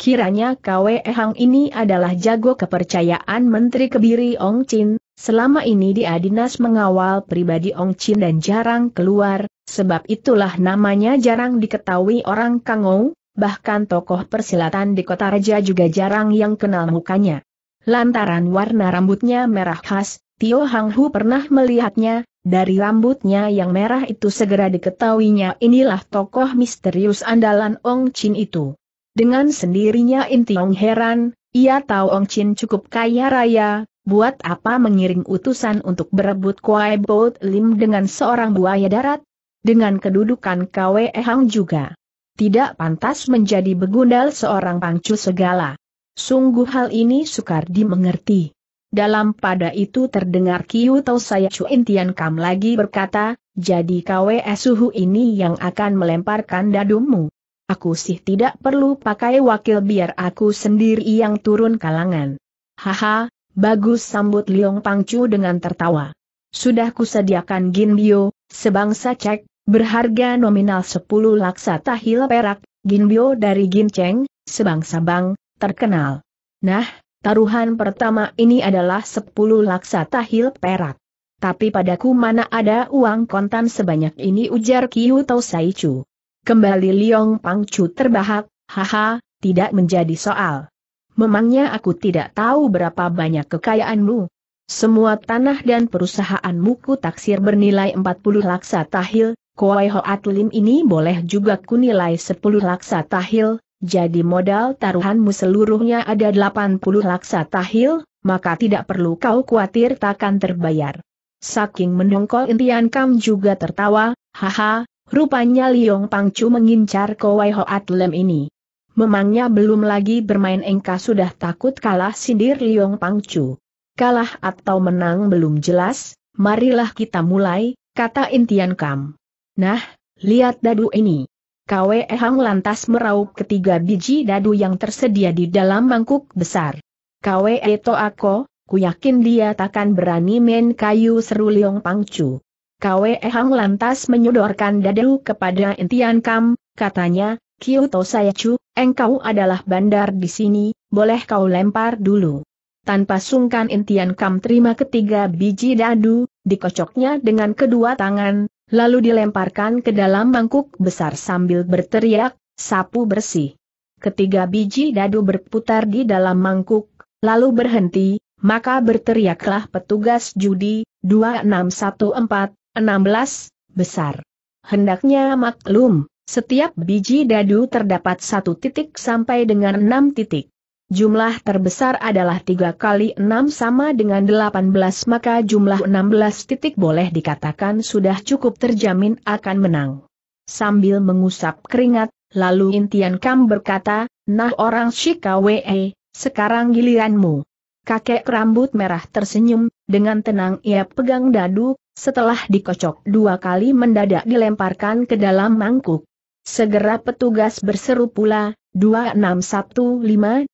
Kiranya KW Ehang ini adalah jago kepercayaan Menteri Kebiri Ong Chin, Selama ini dia dinas mengawal pribadi Ong Chin dan jarang keluar, sebab itulah namanya jarang diketahui orang Kangou, bahkan tokoh persilatan di kota raja juga jarang yang kenal mukanya. Lantaran warna rambutnya merah khas, Tio Hang Hu pernah melihatnya, dari rambutnya yang merah itu segera diketahuinya inilah tokoh misterius andalan Ong Chin itu. Dengan sendirinya Inti Ong heran, ia tahu Ong Chin cukup kaya raya, buat apa mengiring utusan untuk berebut Kuai Boat Lim dengan seorang buaya darat? Dengan kedudukan Kwe Hang juga. Tidak pantas menjadi begundal seorang pangcu segala. Sungguh hal ini sukar dimengerti. Dalam pada itu terdengar Kiu Tau Saya Cuin Tian Kam lagi berkata, jadi kwe Suhu ini yang akan melemparkan dadumu. Aku sih tidak perlu pakai wakil biar aku sendiri yang turun kalangan. Haha, Bagus sambut Liong Pangcu dengan tertawa. Sudah kusediakan Ginbio, sebangsa cek, berharga nominal 10 laksa tahil perak, Ginbio dari Ginceng, sebangsa bang, terkenal. Nah, taruhan pertama ini adalah 10 laksa tahil perak. Tapi padaku mana ada uang kontan sebanyak ini ujar Kiyu Tau Saichu. Kembali Liong Pangcu terbahak, haha, tidak menjadi soal memangnya aku tidak tahu berapa banyak kekayaanmu. Semua tanah dan perusahaanmu ku taksir bernilai 40 laksa tahil, Kowai Ho ini boleh juga ku nilai 10 laksa tahil, jadi modal taruhanmu seluruhnya ada 80 laksa tahil, maka tidak perlu kau khawatir takkan terbayar. Saking mendongkol Intian Kam juga tertawa, haha, rupanya Liong Pangcu mengincar Kowai Ho ini. Memangnya belum lagi bermain engka sudah takut kalah sindir Liong Pangcu. Kalah atau menang belum jelas, marilah kita mulai, kata Intian Kam. Nah, lihat dadu ini. Kwe Hang lantas meraup ketiga biji dadu yang tersedia di dalam mangkuk besar. Kwe Eto Ako, ku yakin dia takkan berani main kayu seru Liong Pangcu. Kwe Hang lantas menyodorkan dadu kepada Intian Kam, katanya, Kyoto Sayachu, engkau adalah bandar di sini, boleh kau lempar dulu. Tanpa sungkan Intian Kam terima ketiga biji dadu, dikocoknya dengan kedua tangan, lalu dilemparkan ke dalam mangkuk besar sambil berteriak, sapu bersih. Ketiga biji dadu berputar di dalam mangkuk, lalu berhenti, maka berteriaklah petugas judi, 2614, 16, besar. Hendaknya maklum, setiap biji dadu terdapat satu titik sampai dengan enam titik. Jumlah terbesar adalah tiga kali enam sama dengan delapan belas. maka jumlah enam belas titik boleh dikatakan sudah cukup terjamin akan menang. Sambil mengusap keringat, lalu Intian Kam berkata, Nah orang Shikawe, sekarang giliranmu. Kakek rambut merah tersenyum, dengan tenang ia pegang dadu, setelah dikocok dua kali mendadak dilemparkan ke dalam mangkuk. Segera petugas berseru pula, 26157,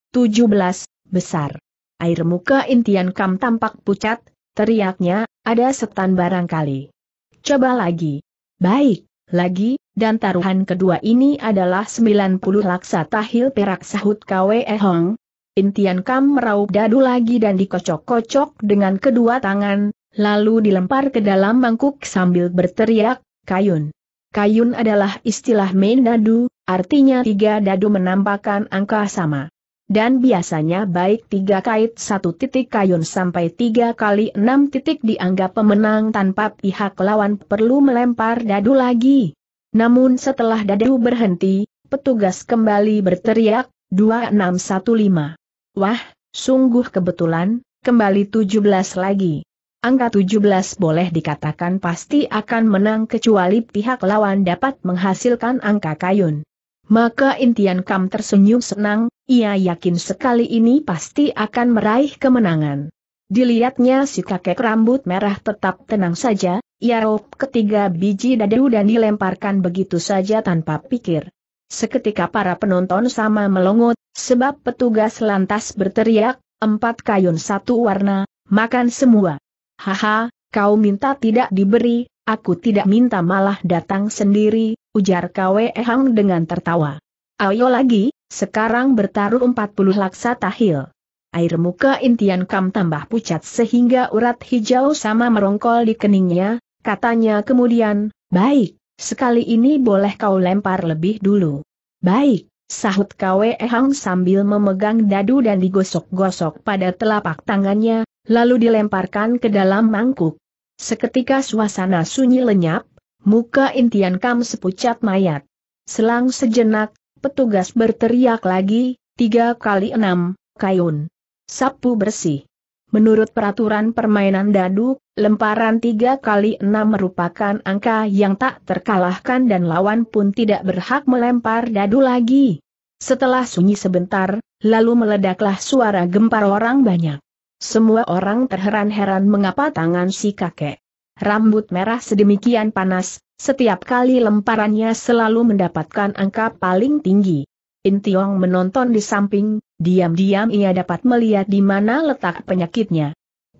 besar. Air muka intian kam tampak pucat, teriaknya, ada setan barangkali. Coba lagi. Baik, lagi, dan taruhan kedua ini adalah 90 laksa tahil perak sahut KWE Hong. Intian kam meraup dadu lagi dan dikocok-kocok dengan kedua tangan, lalu dilempar ke dalam mangkuk sambil berteriak, kayun. Kayun adalah istilah main dadu, artinya tiga dadu menampakkan angka sama. Dan biasanya baik tiga kait satu titik kayun sampai tiga kali enam titik dianggap pemenang tanpa pihak lawan perlu melempar dadu lagi. Namun setelah dadu berhenti, petugas kembali berteriak, dua enam satu lima. Wah, sungguh kebetulan, kembali tujuh belas lagi. Angka 17 boleh dikatakan pasti akan menang kecuali pihak lawan dapat menghasilkan angka kayun. Maka Intian Kam tersenyum senang, ia yakin sekali ini pasti akan meraih kemenangan. Dilihatnya si kakek rambut merah tetap tenang saja, ia rop ketiga biji dadu dan dilemparkan begitu saja tanpa pikir. Seketika para penonton sama melongot, sebab petugas lantas berteriak, empat kayun satu warna, makan semua. Haha, kau minta tidak diberi, aku tidak minta malah datang sendiri, ujar Kwe Hang dengan tertawa. Ayo lagi, sekarang bertaruh 40 laksa tahil. Air muka Intian Kam tambah pucat sehingga urat hijau sama merongkol di keningnya, katanya kemudian, baik, sekali ini boleh kau lempar lebih dulu. Baik, sahut Kwe Hang sambil memegang dadu dan digosok-gosok pada telapak tangannya, lalu dilemparkan ke dalam mangkuk. Seketika suasana sunyi lenyap, muka Intian Kam sepucat mayat. Selang sejenak, petugas berteriak lagi, tiga kali enam, kayun. Sapu bersih. Menurut peraturan permainan dadu, lemparan tiga kali enam merupakan angka yang tak terkalahkan dan lawan pun tidak berhak melempar dadu lagi. Setelah sunyi sebentar, lalu meledaklah suara gempar orang banyak. Semua orang terheran-heran mengapa tangan si kakek. Rambut merah sedemikian panas, setiap kali lemparannya selalu mendapatkan angka paling tinggi. Intiong menonton di samping, diam-diam ia dapat melihat di mana letak penyakitnya.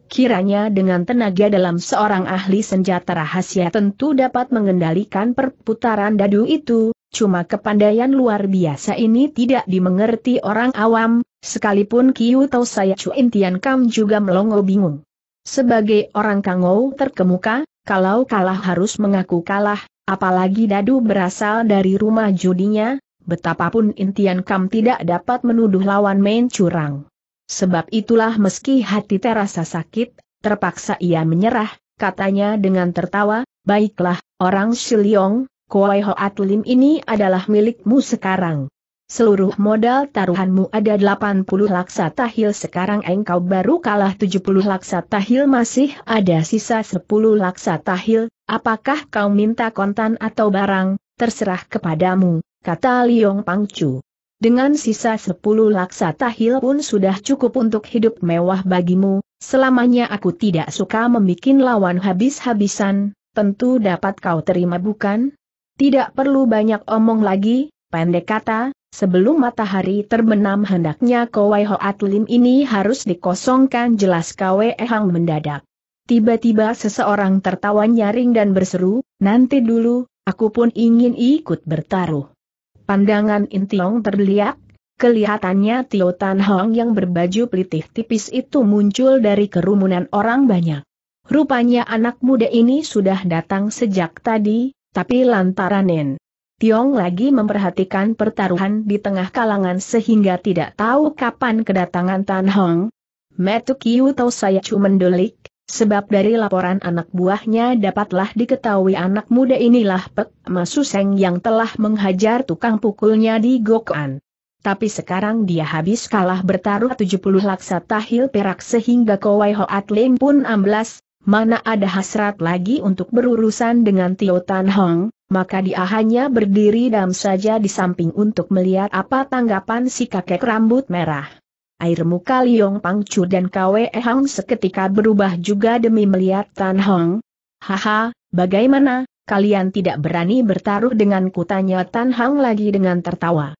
Kiranya dengan tenaga dalam seorang ahli senjata rahasia tentu dapat mengendalikan perputaran dadu itu, Cuma kepandaian luar biasa ini tidak dimengerti orang awam, sekalipun Kiu Tau Saya Cuin Tian Kam juga melongo bingung. Sebagai orang kangou terkemuka, kalau kalah harus mengaku kalah, apalagi dadu berasal dari rumah judinya, betapapun Intian Kam tidak dapat menuduh lawan main curang. Sebab itulah meski hati terasa sakit, terpaksa ia menyerah, katanya dengan tertawa, baiklah, orang Shiliong, Kuai Hoat Lim ini adalah milikmu sekarang. Seluruh modal taruhanmu ada 80 laksa tahil sekarang engkau baru kalah 70 laksa tahil masih ada sisa 10 laksa tahil, apakah kau minta kontan atau barang, terserah kepadamu, kata Liong Pangcu. Dengan sisa 10 laksa tahil pun sudah cukup untuk hidup mewah bagimu, selamanya aku tidak suka membuat lawan habis-habisan, tentu dapat kau terima bukan? Tidak perlu banyak omong lagi, pendek kata, sebelum matahari terbenam hendaknya Kowai Hoat Lim ini harus dikosongkan jelas Kwe Hang mendadak. Tiba-tiba seseorang tertawa nyaring dan berseru, nanti dulu, aku pun ingin ikut bertaruh. Pandangan Intiong terlihat, kelihatannya Tio Tan Hong yang berbaju pelitih tipis itu muncul dari kerumunan orang banyak. Rupanya anak muda ini sudah datang sejak tadi, tapi lantaran Nen Tiong lagi memperhatikan pertaruhan di tengah kalangan sehingga tidak tahu kapan kedatangan Tan Hong, Metukiu tahu saya cuma dolik, sebab dari laporan anak buahnya dapatlah diketahui anak muda inilah Pek Masuseng yang telah menghajar tukang pukulnya di Gokan. Tapi sekarang dia habis kalah bertaruh 70 laksa tahil perak sehingga Kowai Hoat Lim pun amblas, mana ada hasrat lagi untuk berurusan dengan Tio Tan Hong, maka dia hanya berdiri dam saja di samping untuk melihat apa tanggapan si kakek rambut merah. Air muka Liong Pangcu dan Kwe Hang seketika berubah juga demi melihat Tan Hong. Haha, bagaimana, kalian tidak berani bertaruh dengan kutanya Tan Hong lagi dengan tertawa.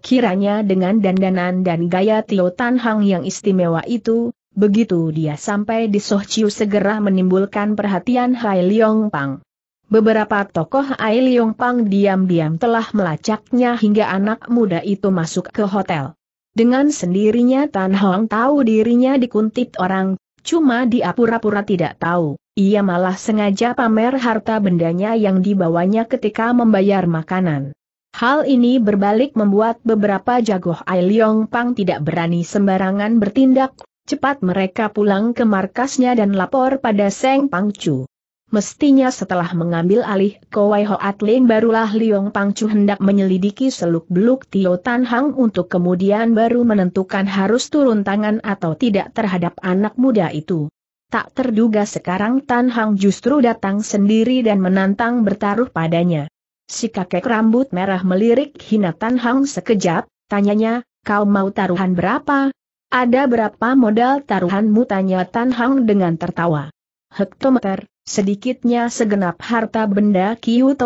Kiranya dengan dandanan dan gaya Tio Tan Hong yang istimewa itu, Begitu dia sampai di Sohciu segera menimbulkan perhatian Hai Leong Pang. Beberapa tokoh Hai Leong Pang diam-diam telah melacaknya hingga anak muda itu masuk ke hotel. Dengan sendirinya Tan Hong tahu dirinya dikuntit orang, cuma dia pura-pura tidak tahu. Ia malah sengaja pamer harta bendanya yang dibawanya ketika membayar makanan. Hal ini berbalik membuat beberapa jagoh Ai Leong Pang tidak berani sembarangan bertindak Cepat mereka pulang ke markasnya dan lapor pada Seng Pangcu. Mestinya setelah mengambil alih Kowai Hoat Ling barulah Liong Pangcu hendak menyelidiki seluk-beluk Tio Tan Hang untuk kemudian baru menentukan harus turun tangan atau tidak terhadap anak muda itu. Tak terduga sekarang Tan Hang justru datang sendiri dan menantang bertaruh padanya. Si kakek rambut merah melirik hina Tan Hang sekejap, tanyanya, kau mau taruhan berapa? Ada berapa modal taruhanmu tanya Tan Hang dengan tertawa. Hektometer, sedikitnya segenap harta benda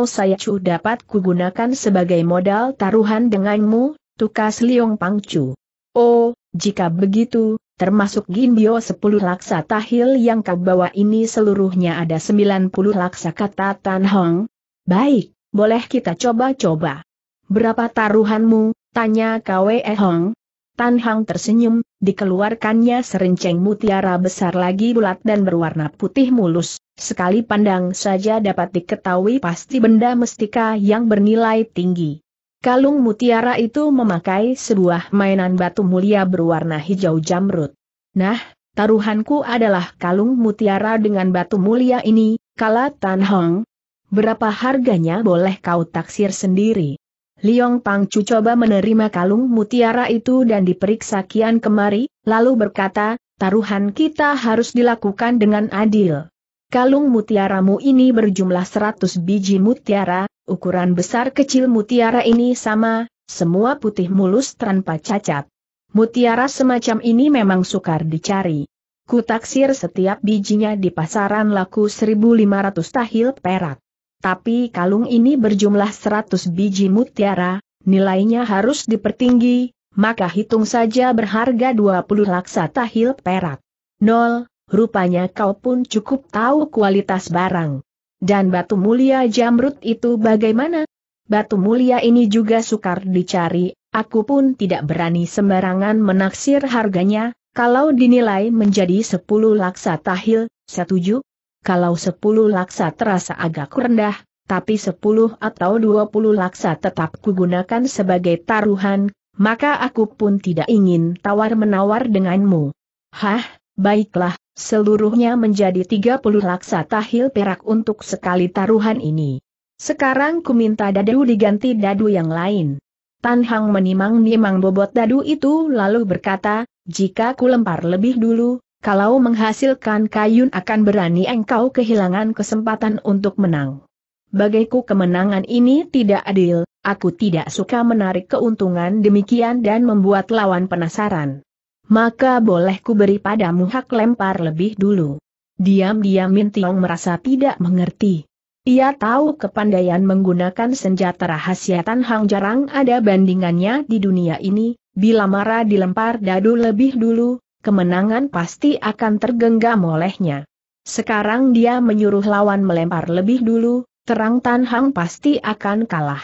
saya Chu dapat kugunakan sebagai modal taruhan denganmu, tukas Liong Pangcu. Oh, jika begitu, termasuk Gimbio 10 laksa tahil yang kau bawa ini seluruhnya ada 90 laksa kata Tan Hong. Baik, boleh kita coba-coba. Berapa taruhanmu? Tanya Kwe Hong, Tan Hang tersenyum, dikeluarkannya serenceng mutiara besar lagi bulat dan berwarna putih mulus, sekali pandang saja dapat diketahui pasti benda mestika yang bernilai tinggi. Kalung mutiara itu memakai sebuah mainan batu mulia berwarna hijau jamrut. Nah, taruhanku adalah kalung mutiara dengan batu mulia ini, kala Tan Hong. Berapa harganya boleh kau taksir sendiri. Liong Pangcu coba menerima kalung mutiara itu dan diperiksa kian kemari, lalu berkata, taruhan kita harus dilakukan dengan adil. Kalung mutiaramu ini berjumlah 100 biji mutiara, ukuran besar kecil mutiara ini sama, semua putih mulus tanpa cacat. Mutiara semacam ini memang sukar dicari. Kutaksir setiap bijinya di pasaran laku 1500 tahil perak. Tapi kalung ini berjumlah 100 biji mutiara, nilainya harus dipertinggi, maka hitung saja berharga 20 laksa tahil perak. Nol, rupanya kau pun cukup tahu kualitas barang. Dan batu mulia jamrut itu bagaimana? Batu mulia ini juga sukar dicari, aku pun tidak berani sembarangan menaksir harganya, kalau dinilai menjadi 10 laksa tahil, setuju? kalau sepuluh laksa terasa agak rendah, tapi sepuluh atau dua puluh laksa tetap kugunakan sebagai taruhan, maka aku pun tidak ingin tawar-menawar denganmu. Hah, baiklah, seluruhnya menjadi tiga puluh laksa tahil perak untuk sekali taruhan ini. Sekarang ku minta dadu diganti dadu yang lain. Tan Hang menimang-nimang bobot dadu itu lalu berkata, jika ku lempar lebih dulu, kalau menghasilkan kayun akan berani engkau kehilangan kesempatan untuk menang. Bagiku kemenangan ini tidak adil, aku tidak suka menarik keuntungan demikian dan membuat lawan penasaran. Maka boleh ku beri padamu hak lempar lebih dulu. Diam-diam Min Tiong merasa tidak mengerti. Ia tahu kepandaian menggunakan senjata rahasia Tan Hang jarang ada bandingannya di dunia ini, bila marah dilempar dadu lebih dulu, kemenangan pasti akan tergenggam olehnya. Sekarang dia menyuruh lawan melempar lebih dulu, terang Tan Hang pasti akan kalah.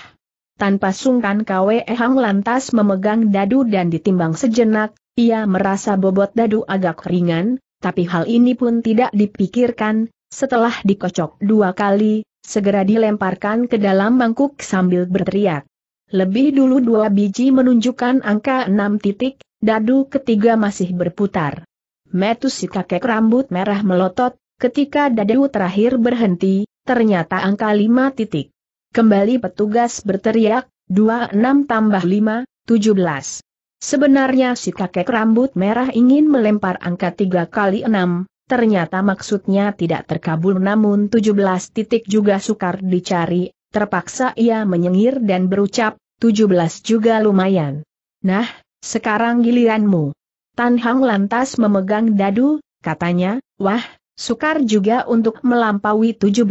Tanpa sungkan Kwe Hang lantas memegang dadu dan ditimbang sejenak, ia merasa bobot dadu agak ringan, tapi hal ini pun tidak dipikirkan, setelah dikocok dua kali, segera dilemparkan ke dalam mangkuk sambil berteriak. Lebih dulu dua biji menunjukkan angka enam titik, Dadu ketiga masih berputar. Metus si kakek rambut merah melotot, ketika dadu terakhir berhenti, ternyata angka lima titik. Kembali petugas berteriak, 26 tambah 5, 17. Sebenarnya si kakek rambut merah ingin melempar angka tiga kali enam, ternyata maksudnya tidak terkabul namun 17 titik juga sukar dicari, terpaksa ia menyengir dan berucap, 17 juga lumayan. Nah, sekarang giliranmu. Tan Hang lantas memegang dadu, katanya, wah, sukar juga untuk melampaui 17.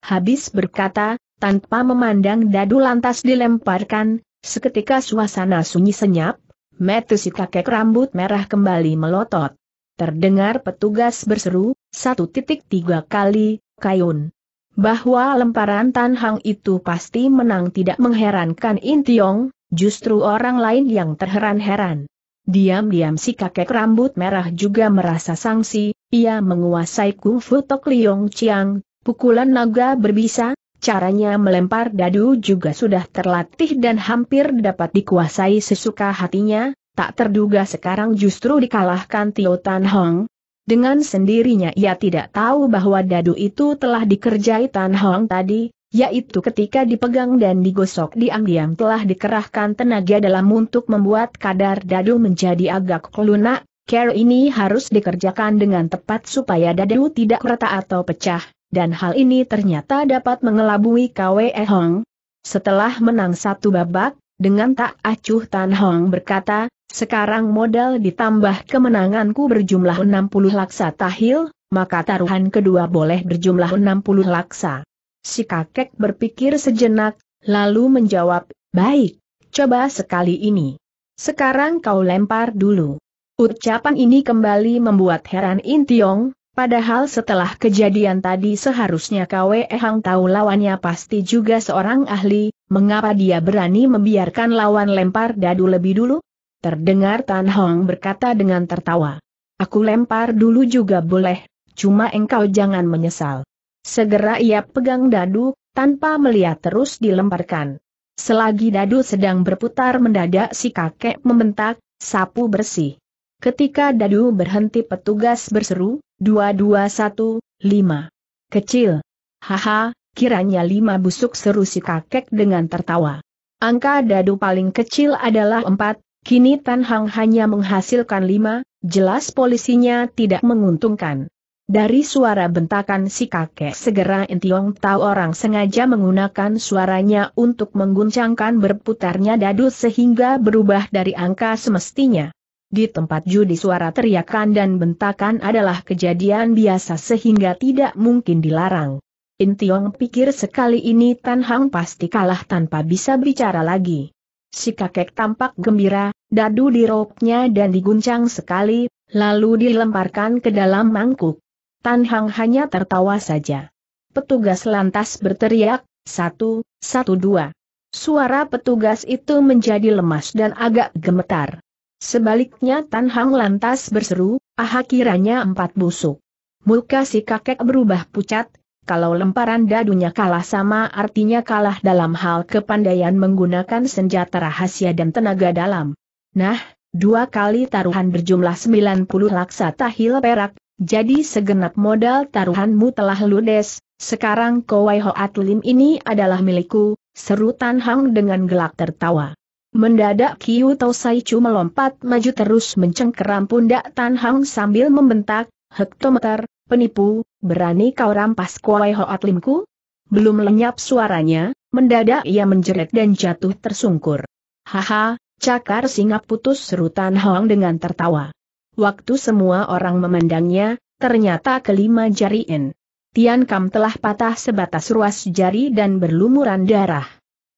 Habis berkata, tanpa memandang dadu lantas dilemparkan, seketika suasana sunyi senyap, metu si kakek rambut merah kembali melotot. Terdengar petugas berseru, satu titik tiga kali, kayun. Bahwa lemparan Tan Hang itu pasti menang tidak mengherankan Yong. Justru orang lain yang terheran-heran. Diam-diam si kakek rambut merah juga merasa sangsi, ia menguasai kungfu Tok Liong Chiang, pukulan naga berbisa, caranya melempar dadu juga sudah terlatih dan hampir dapat dikuasai sesuka hatinya, tak terduga sekarang justru dikalahkan Tio Tan Hong. Dengan sendirinya ia tidak tahu bahwa dadu itu telah dikerjai Tan Hong tadi, yaitu ketika dipegang dan digosok diam-diam telah dikerahkan tenaga dalam untuk membuat kadar dadu menjadi agak lunak, care ini harus dikerjakan dengan tepat supaya dadu tidak rata atau pecah, dan hal ini ternyata dapat mengelabui Kwe Hong. Setelah menang satu babak, dengan tak acuh Tan Hong berkata, sekarang modal ditambah kemenanganku berjumlah 60 laksa tahil, maka taruhan kedua boleh berjumlah 60 laksa. Si kakek berpikir sejenak, lalu menjawab, baik, coba sekali ini. Sekarang kau lempar dulu. Ucapan ini kembali membuat heran Intiong, Padahal setelah kejadian tadi seharusnya Kwe Hang tahu lawannya pasti juga seorang ahli, mengapa dia berani membiarkan lawan lempar dadu lebih dulu? Terdengar Tan Hong berkata dengan tertawa. Aku lempar dulu juga boleh, cuma engkau jangan menyesal. Segera ia pegang dadu, tanpa melihat terus dilemparkan. Selagi dadu sedang berputar mendadak si kakek membentak, sapu bersih. Ketika dadu berhenti petugas berseru, dua dua satu, lima. Kecil. Haha, kiranya lima busuk seru si kakek dengan tertawa. Angka dadu paling kecil adalah empat, kini Tan Hang hanya menghasilkan lima, jelas polisinya tidak menguntungkan. Dari suara bentakan si kakek segera Intiong tahu orang sengaja menggunakan suaranya untuk mengguncangkan berputarnya dadu sehingga berubah dari angka semestinya. Di tempat judi suara teriakan dan bentakan adalah kejadian biasa sehingga tidak mungkin dilarang. Intiong pikir sekali ini Tan Hang pasti kalah tanpa bisa bicara lagi. Si kakek tampak gembira, dadu dirobnya dan diguncang sekali, lalu dilemparkan ke dalam mangkuk. Tan Hang hanya tertawa saja. Petugas lantas berteriak, satu, satu dua. Suara petugas itu menjadi lemas dan agak gemetar. Sebaliknya Tan Hang lantas berseru, aha kiranya empat busuk. Muka si kakek berubah pucat, kalau lemparan dadunya kalah sama artinya kalah dalam hal kepandaian menggunakan senjata rahasia dan tenaga dalam. Nah, dua kali taruhan berjumlah 90 laksa tahil perak, jadi segenap modal taruhanmu telah ludes, sekarang Kowai Hoat Lim ini adalah milikku, seru Tan Hang dengan gelak tertawa. Mendadak Kiu Tau Sai Chu melompat maju terus mencengkeram pundak Tan Hang sambil membentak, hektometer, penipu, berani kau rampas Kowai Hoat Limku? Belum lenyap suaranya, mendadak ia menjerit dan jatuh tersungkur. Haha, cakar singa putus seru Tan Hang dengan tertawa. Waktu semua orang memandangnya, ternyata kelima jari N. Tian Kam telah patah sebatas ruas jari dan berlumuran darah.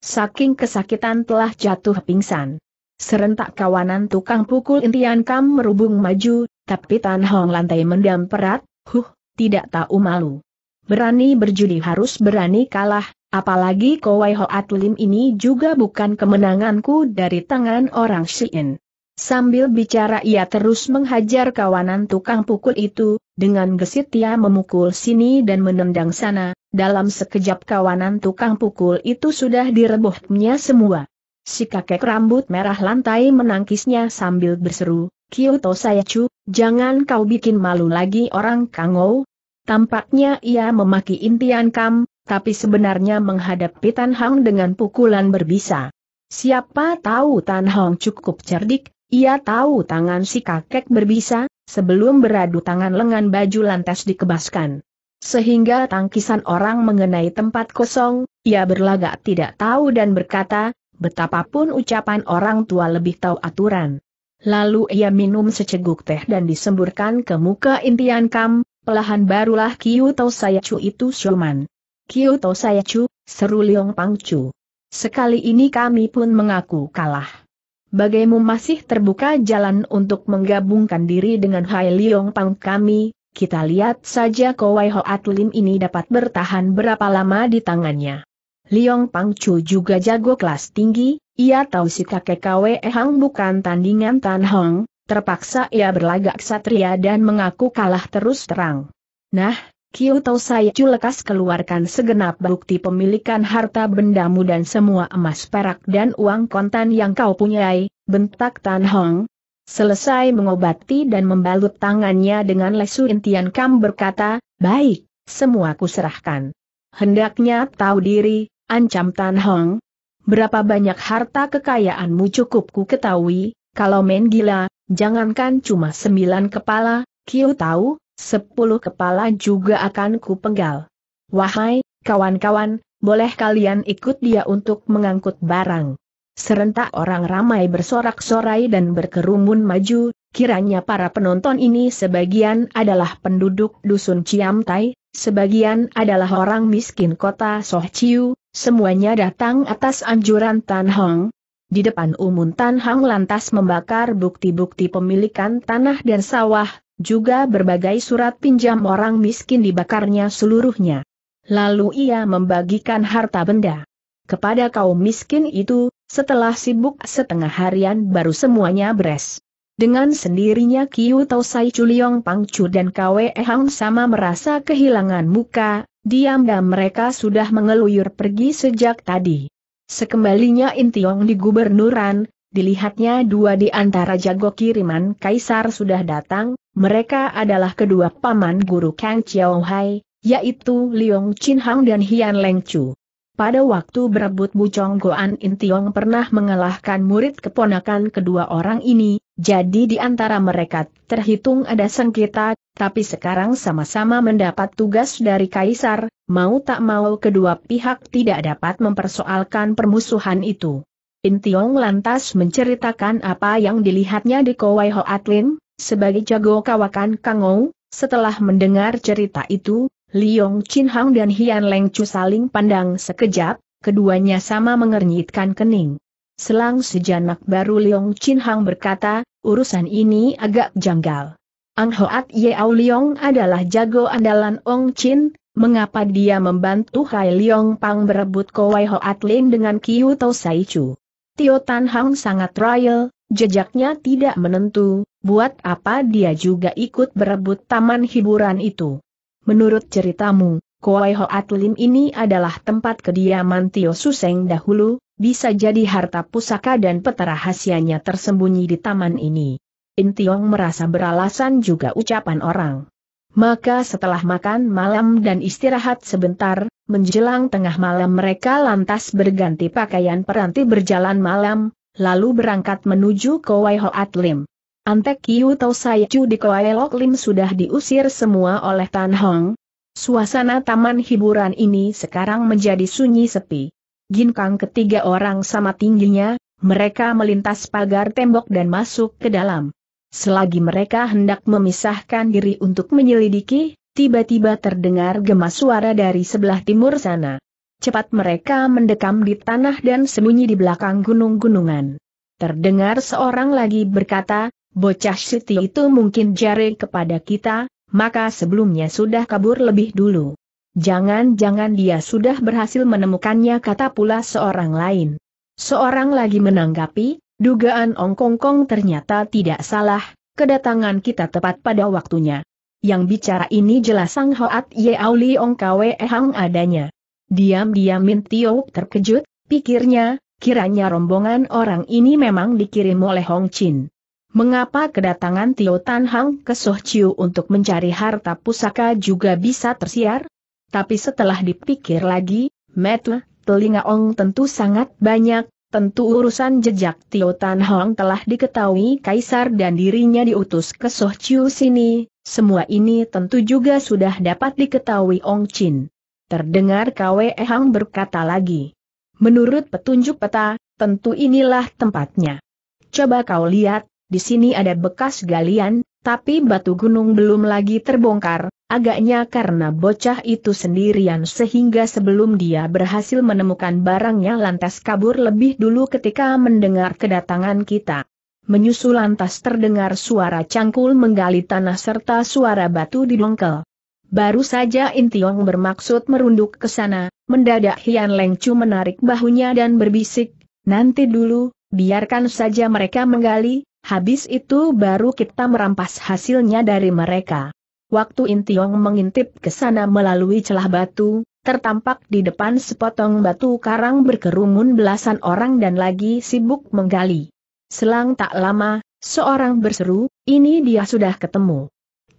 Saking kesakitan telah jatuh pingsan. Serentak kawanan tukang pukul Tian Kam merubung maju, tapi Tan Hong lantai mendam perat, huh, tidak tahu malu. Berani berjudi harus berani kalah, apalagi Kowai Hoat Lim ini juga bukan kemenanganku dari tangan orang Shien. Sambil bicara ia terus menghajar kawanan tukang pukul itu, dengan gesit ia memukul sini dan menendang sana, dalam sekejap kawanan tukang pukul itu sudah direbutnya semua. Si kakek rambut merah lantai menangkisnya sambil berseru, Kyoto Sayacu, jangan kau bikin malu lagi orang Kangou. Tampaknya ia memaki impian Kam, tapi sebenarnya menghadapi Tan Hang dengan pukulan berbisa. Siapa tahu Tan Hang cukup cerdik, ia tahu tangan si kakek berbisa, sebelum beradu tangan lengan baju lantas dikebaskan. Sehingga tangkisan orang mengenai tempat kosong, ia berlagak tidak tahu dan berkata, betapapun ucapan orang tua lebih tahu aturan. Lalu ia minum seceguk teh dan disemburkan ke muka intian kam, pelahan barulah Kiu Tau Sayacu itu siuman. Kiu Tau Sayacu, seru Liong Pangcu. Sekali ini kami pun mengaku kalah bagaimu masih terbuka jalan untuk menggabungkan diri dengan Hai Liong Pang kami, kita lihat saja Kowai Hoat Lim ini dapat bertahan berapa lama di tangannya. Liong Pang Chu juga jago kelas tinggi, ia tahu si kakek Kwe Hang bukan tandingan Tan Hong, terpaksa ia berlagak satria dan mengaku kalah terus terang. Nah, Kyoto Saichu lekas keluarkan segenap bukti pemilikan harta bendamu dan semua emas perak dan uang kontan yang kau punyai, bentak Tan Hong. Selesai mengobati dan membalut tangannya dengan lesu intian kam berkata, baik, semua kuserahkan. Hendaknya tahu diri, ancam Tan Hong. Berapa banyak harta kekayaanmu cukup ku ketahui, kalau main gila, jangankan cuma sembilan kepala, Kiu tahu, Sepuluh kepala juga akan kupenggal. Wahai, kawan-kawan, boleh kalian ikut dia untuk mengangkut barang. Serentak orang ramai bersorak-sorai dan berkerumun maju, kiranya para penonton ini sebagian adalah penduduk dusun Ciamtai, sebagian adalah orang miskin kota Sohciu, semuanya datang atas anjuran Tan Hong, di depan umum Tan Hong lantas membakar bukti-bukti pemilikan tanah dan sawah, juga berbagai surat pinjam orang miskin dibakarnya seluruhnya. Lalu ia membagikan harta benda kepada kaum miskin itu, setelah sibuk setengah harian baru semuanya beres. Dengan sendirinya Kiu Tausai Chuliong Pangcu dan Kwe Hang sama merasa kehilangan muka, diam-diam mereka sudah mengeluyur pergi sejak tadi. Sekembalinya Intiong di gubernuran, Dilihatnya dua di antara jago kiriman kaisar sudah datang, mereka adalah kedua paman guru Kang Chiao Hai, yaitu Liong Chin Hang dan Hian Leng Chu. Pada waktu berebut Bucong Goan Tiong pernah mengalahkan murid keponakan kedua orang ini, jadi di antara mereka terhitung ada sengketa, tapi sekarang sama-sama mendapat tugas dari kaisar, mau tak mau kedua pihak tidak dapat mempersoalkan permusuhan itu. Tiong lantas menceritakan apa yang dilihatnya di Kowai Hoatlin, sebagai jago kawakan Kangou, setelah mendengar cerita itu, Liong Chin Hang dan Hian Leng Chu saling pandang sekejap, keduanya sama mengernyitkan kening. Selang sejanak baru Liong Chin Hang berkata, urusan ini agak janggal. Ang Hoat Yeau Liong adalah jago andalan Ong Chin, mengapa dia membantu Hai Liong Pang berebut Kowai Hoat Lin dengan Kiu Tau Sai Chu? Tio Tan Hang sangat royal, jejaknya tidak menentu, buat apa dia juga ikut berebut taman hiburan itu. Menurut ceritamu, Koi Ho Lim ini adalah tempat kediaman Tio Suseng dahulu, bisa jadi harta pusaka dan peta rahasianya tersembunyi di taman ini. In Tiong merasa beralasan juga ucapan orang. Maka setelah makan malam dan istirahat sebentar, menjelang tengah malam mereka lantas berganti pakaian peranti berjalan malam, lalu berangkat menuju Kowai Hoat Lim. Antek Kiu Tau Chu di Kowai Lok Lim sudah diusir semua oleh Tan Hong. Suasana taman hiburan ini sekarang menjadi sunyi sepi. Kang ketiga orang sama tingginya, mereka melintas pagar tembok dan masuk ke dalam. Selagi mereka hendak memisahkan diri untuk menyelidiki, tiba-tiba terdengar gemas suara dari sebelah timur sana. Cepat mereka mendekam di tanah dan sembunyi di belakang gunung-gunungan. Terdengar seorang lagi berkata, bocah Siti itu mungkin jare kepada kita, maka sebelumnya sudah kabur lebih dulu. Jangan-jangan dia sudah berhasil menemukannya kata pula seorang lain. Seorang lagi menanggapi, dugaan Kong Kong ternyata tidak salah, kedatangan kita tepat pada waktunya yang bicara ini jelas Sang Hoat Ye Auli Ong Kwe Hang adanya. Diam-diam Min Tio terkejut, pikirnya, kiranya rombongan orang ini memang dikirim oleh Hong Chin. Mengapa kedatangan Tio Tan Hang ke Soh Chiu untuk mencari harta pusaka juga bisa tersiar? Tapi setelah dipikir lagi, metu, telinga Ong tentu sangat banyak, tentu urusan jejak Tio Tan Hang telah diketahui Kaisar dan dirinya diutus ke Soh Chiu sini, semua ini tentu juga sudah dapat diketahui Ong Chin. Terdengar Kwe Hang berkata lagi. Menurut petunjuk peta, tentu inilah tempatnya. Coba kau lihat, di sini ada bekas galian, tapi batu gunung belum lagi terbongkar, agaknya karena bocah itu sendirian sehingga sebelum dia berhasil menemukan barangnya lantas kabur lebih dulu ketika mendengar kedatangan kita menyusul lantas terdengar suara cangkul menggali tanah serta suara batu didongkel. Baru saja Intiong bermaksud merunduk ke sana, mendadak Hian Lengcu menarik bahunya dan berbisik, nanti dulu, biarkan saja mereka menggali, habis itu baru kita merampas hasilnya dari mereka. Waktu Intiong mengintip ke sana melalui celah batu, tertampak di depan sepotong batu karang berkerumun belasan orang dan lagi sibuk menggali. Selang tak lama, seorang berseru, ini dia sudah ketemu.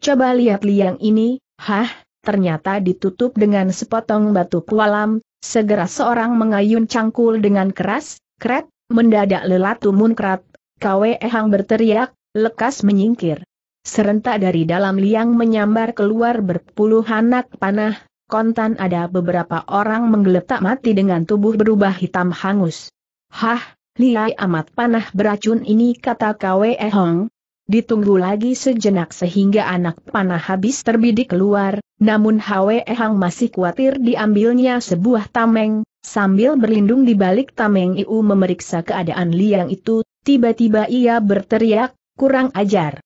Coba lihat liang ini, hah, ternyata ditutup dengan sepotong batu kualam, segera seorang mengayun cangkul dengan keras, kret, mendadak lelat munkrat, Kwe Ehang berteriak, lekas menyingkir. Serentak dari dalam liang menyambar keluar berpuluh anak panah, kontan ada beberapa orang menggeletak mati dengan tubuh berubah hitam hangus. Hah, liai amat panah beracun ini kata Kwe Hong. Ditunggu lagi sejenak sehingga anak panah habis terbidik keluar, namun Hwe Hong masih khawatir diambilnya sebuah tameng, sambil berlindung di balik tameng Iu memeriksa keadaan liang itu, tiba-tiba ia berteriak, kurang ajar.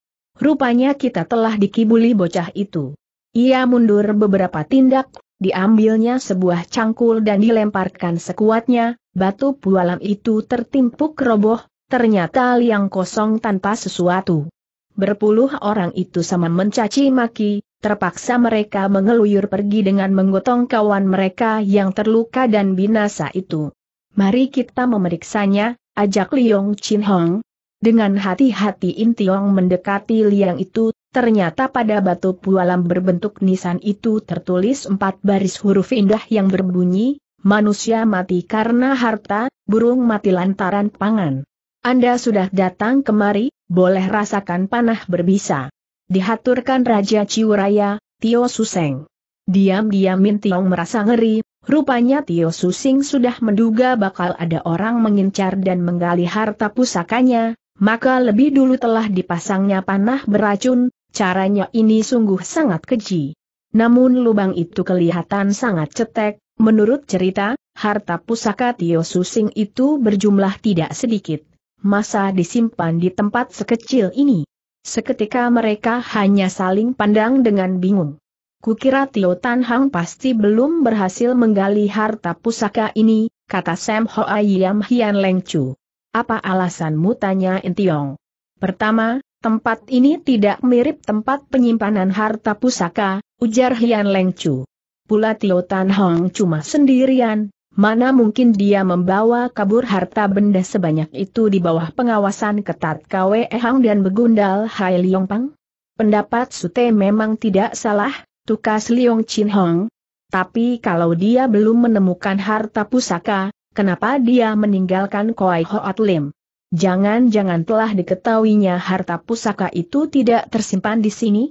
Rupanya kita telah dikibuli bocah itu. Ia mundur beberapa tindak, diambilnya sebuah cangkul dan dilemparkan sekuatnya, batu pualam itu tertimpuk roboh, ternyata liang kosong tanpa sesuatu. Berpuluh orang itu sama mencaci maki, terpaksa mereka mengeluyur pergi dengan menggotong kawan mereka yang terluka dan binasa itu. Mari kita memeriksanya, ajak Liong Chin Hong. Dengan hati-hati Intiong mendekati liang itu, Ternyata pada batu pualam berbentuk nisan itu tertulis empat baris huruf indah yang berbunyi, manusia mati karena harta, burung mati lantaran pangan. Anda sudah datang kemari, boleh rasakan panah berbisa. Dihaturkan Raja Ciuraya, Tio Suseng. Diam-diam Min Tiong merasa ngeri, rupanya Tio Susing sudah menduga bakal ada orang mengincar dan menggali harta pusakanya, maka lebih dulu telah dipasangnya panah beracun, Caranya ini sungguh sangat keji. Namun lubang itu kelihatan sangat cetek, menurut cerita, harta pusaka Tio Susing itu berjumlah tidak sedikit. Masa disimpan di tempat sekecil ini? Seketika mereka hanya saling pandang dengan bingung. Kukira Tio Tan Hang pasti belum berhasil menggali harta pusaka ini, kata Sam Ho Ayam Hian Leng Chu. Apa alasanmu tanya Entiong? Pertama, Tempat ini tidak mirip tempat penyimpanan harta pusaka, ujar Hian Leng Chu. Pula Tio Tan Hong cuma sendirian, mana mungkin dia membawa kabur harta benda sebanyak itu di bawah pengawasan ketat Kwe Hang dan Begundal Hai Liong Pang? Pendapat Sute memang tidak salah, tukas Liong Chin Hong. Tapi kalau dia belum menemukan harta pusaka, kenapa dia meninggalkan Kwe Hoat Lim? Jangan-jangan telah diketahuinya harta pusaka itu tidak tersimpan di sini?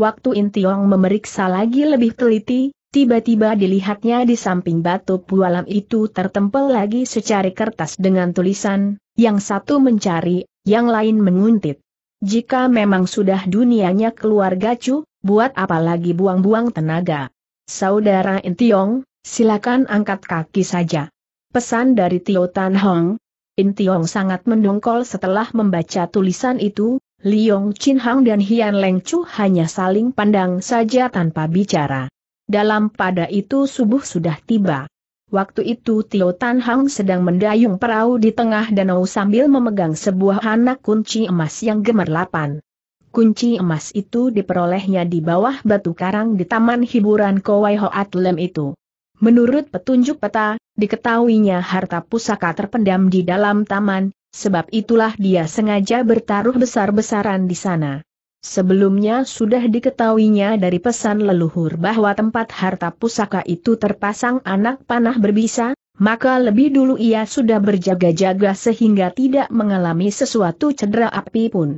Waktu Intiong memeriksa lagi lebih teliti, tiba-tiba dilihatnya di samping batu pualam itu tertempel lagi secari kertas dengan tulisan, yang satu mencari, yang lain menguntit. Jika memang sudah dunianya keluarga Chu, buat apa lagi buang-buang tenaga? Saudara Intiong, silakan angkat kaki saja. Pesan dari Tio Tan Hong, In Tiong sangat mendongkol setelah membaca tulisan itu, Liong Chin Hang dan Hian Leng Chu hanya saling pandang saja tanpa bicara. Dalam pada itu subuh sudah tiba. Waktu itu Tio Tan Hang sedang mendayung perahu di tengah danau sambil memegang sebuah anak kunci emas yang gemerlapan. Kunci emas itu diperolehnya di bawah batu karang di taman hiburan Kowai Hoat Lem itu. Menurut petunjuk peta, diketahuinya harta pusaka terpendam di dalam taman, sebab itulah dia sengaja bertaruh besar-besaran di sana. Sebelumnya sudah diketahuinya dari pesan leluhur bahwa tempat harta pusaka itu terpasang anak panah berbisa, maka lebih dulu ia sudah berjaga-jaga sehingga tidak mengalami sesuatu cedera api pun.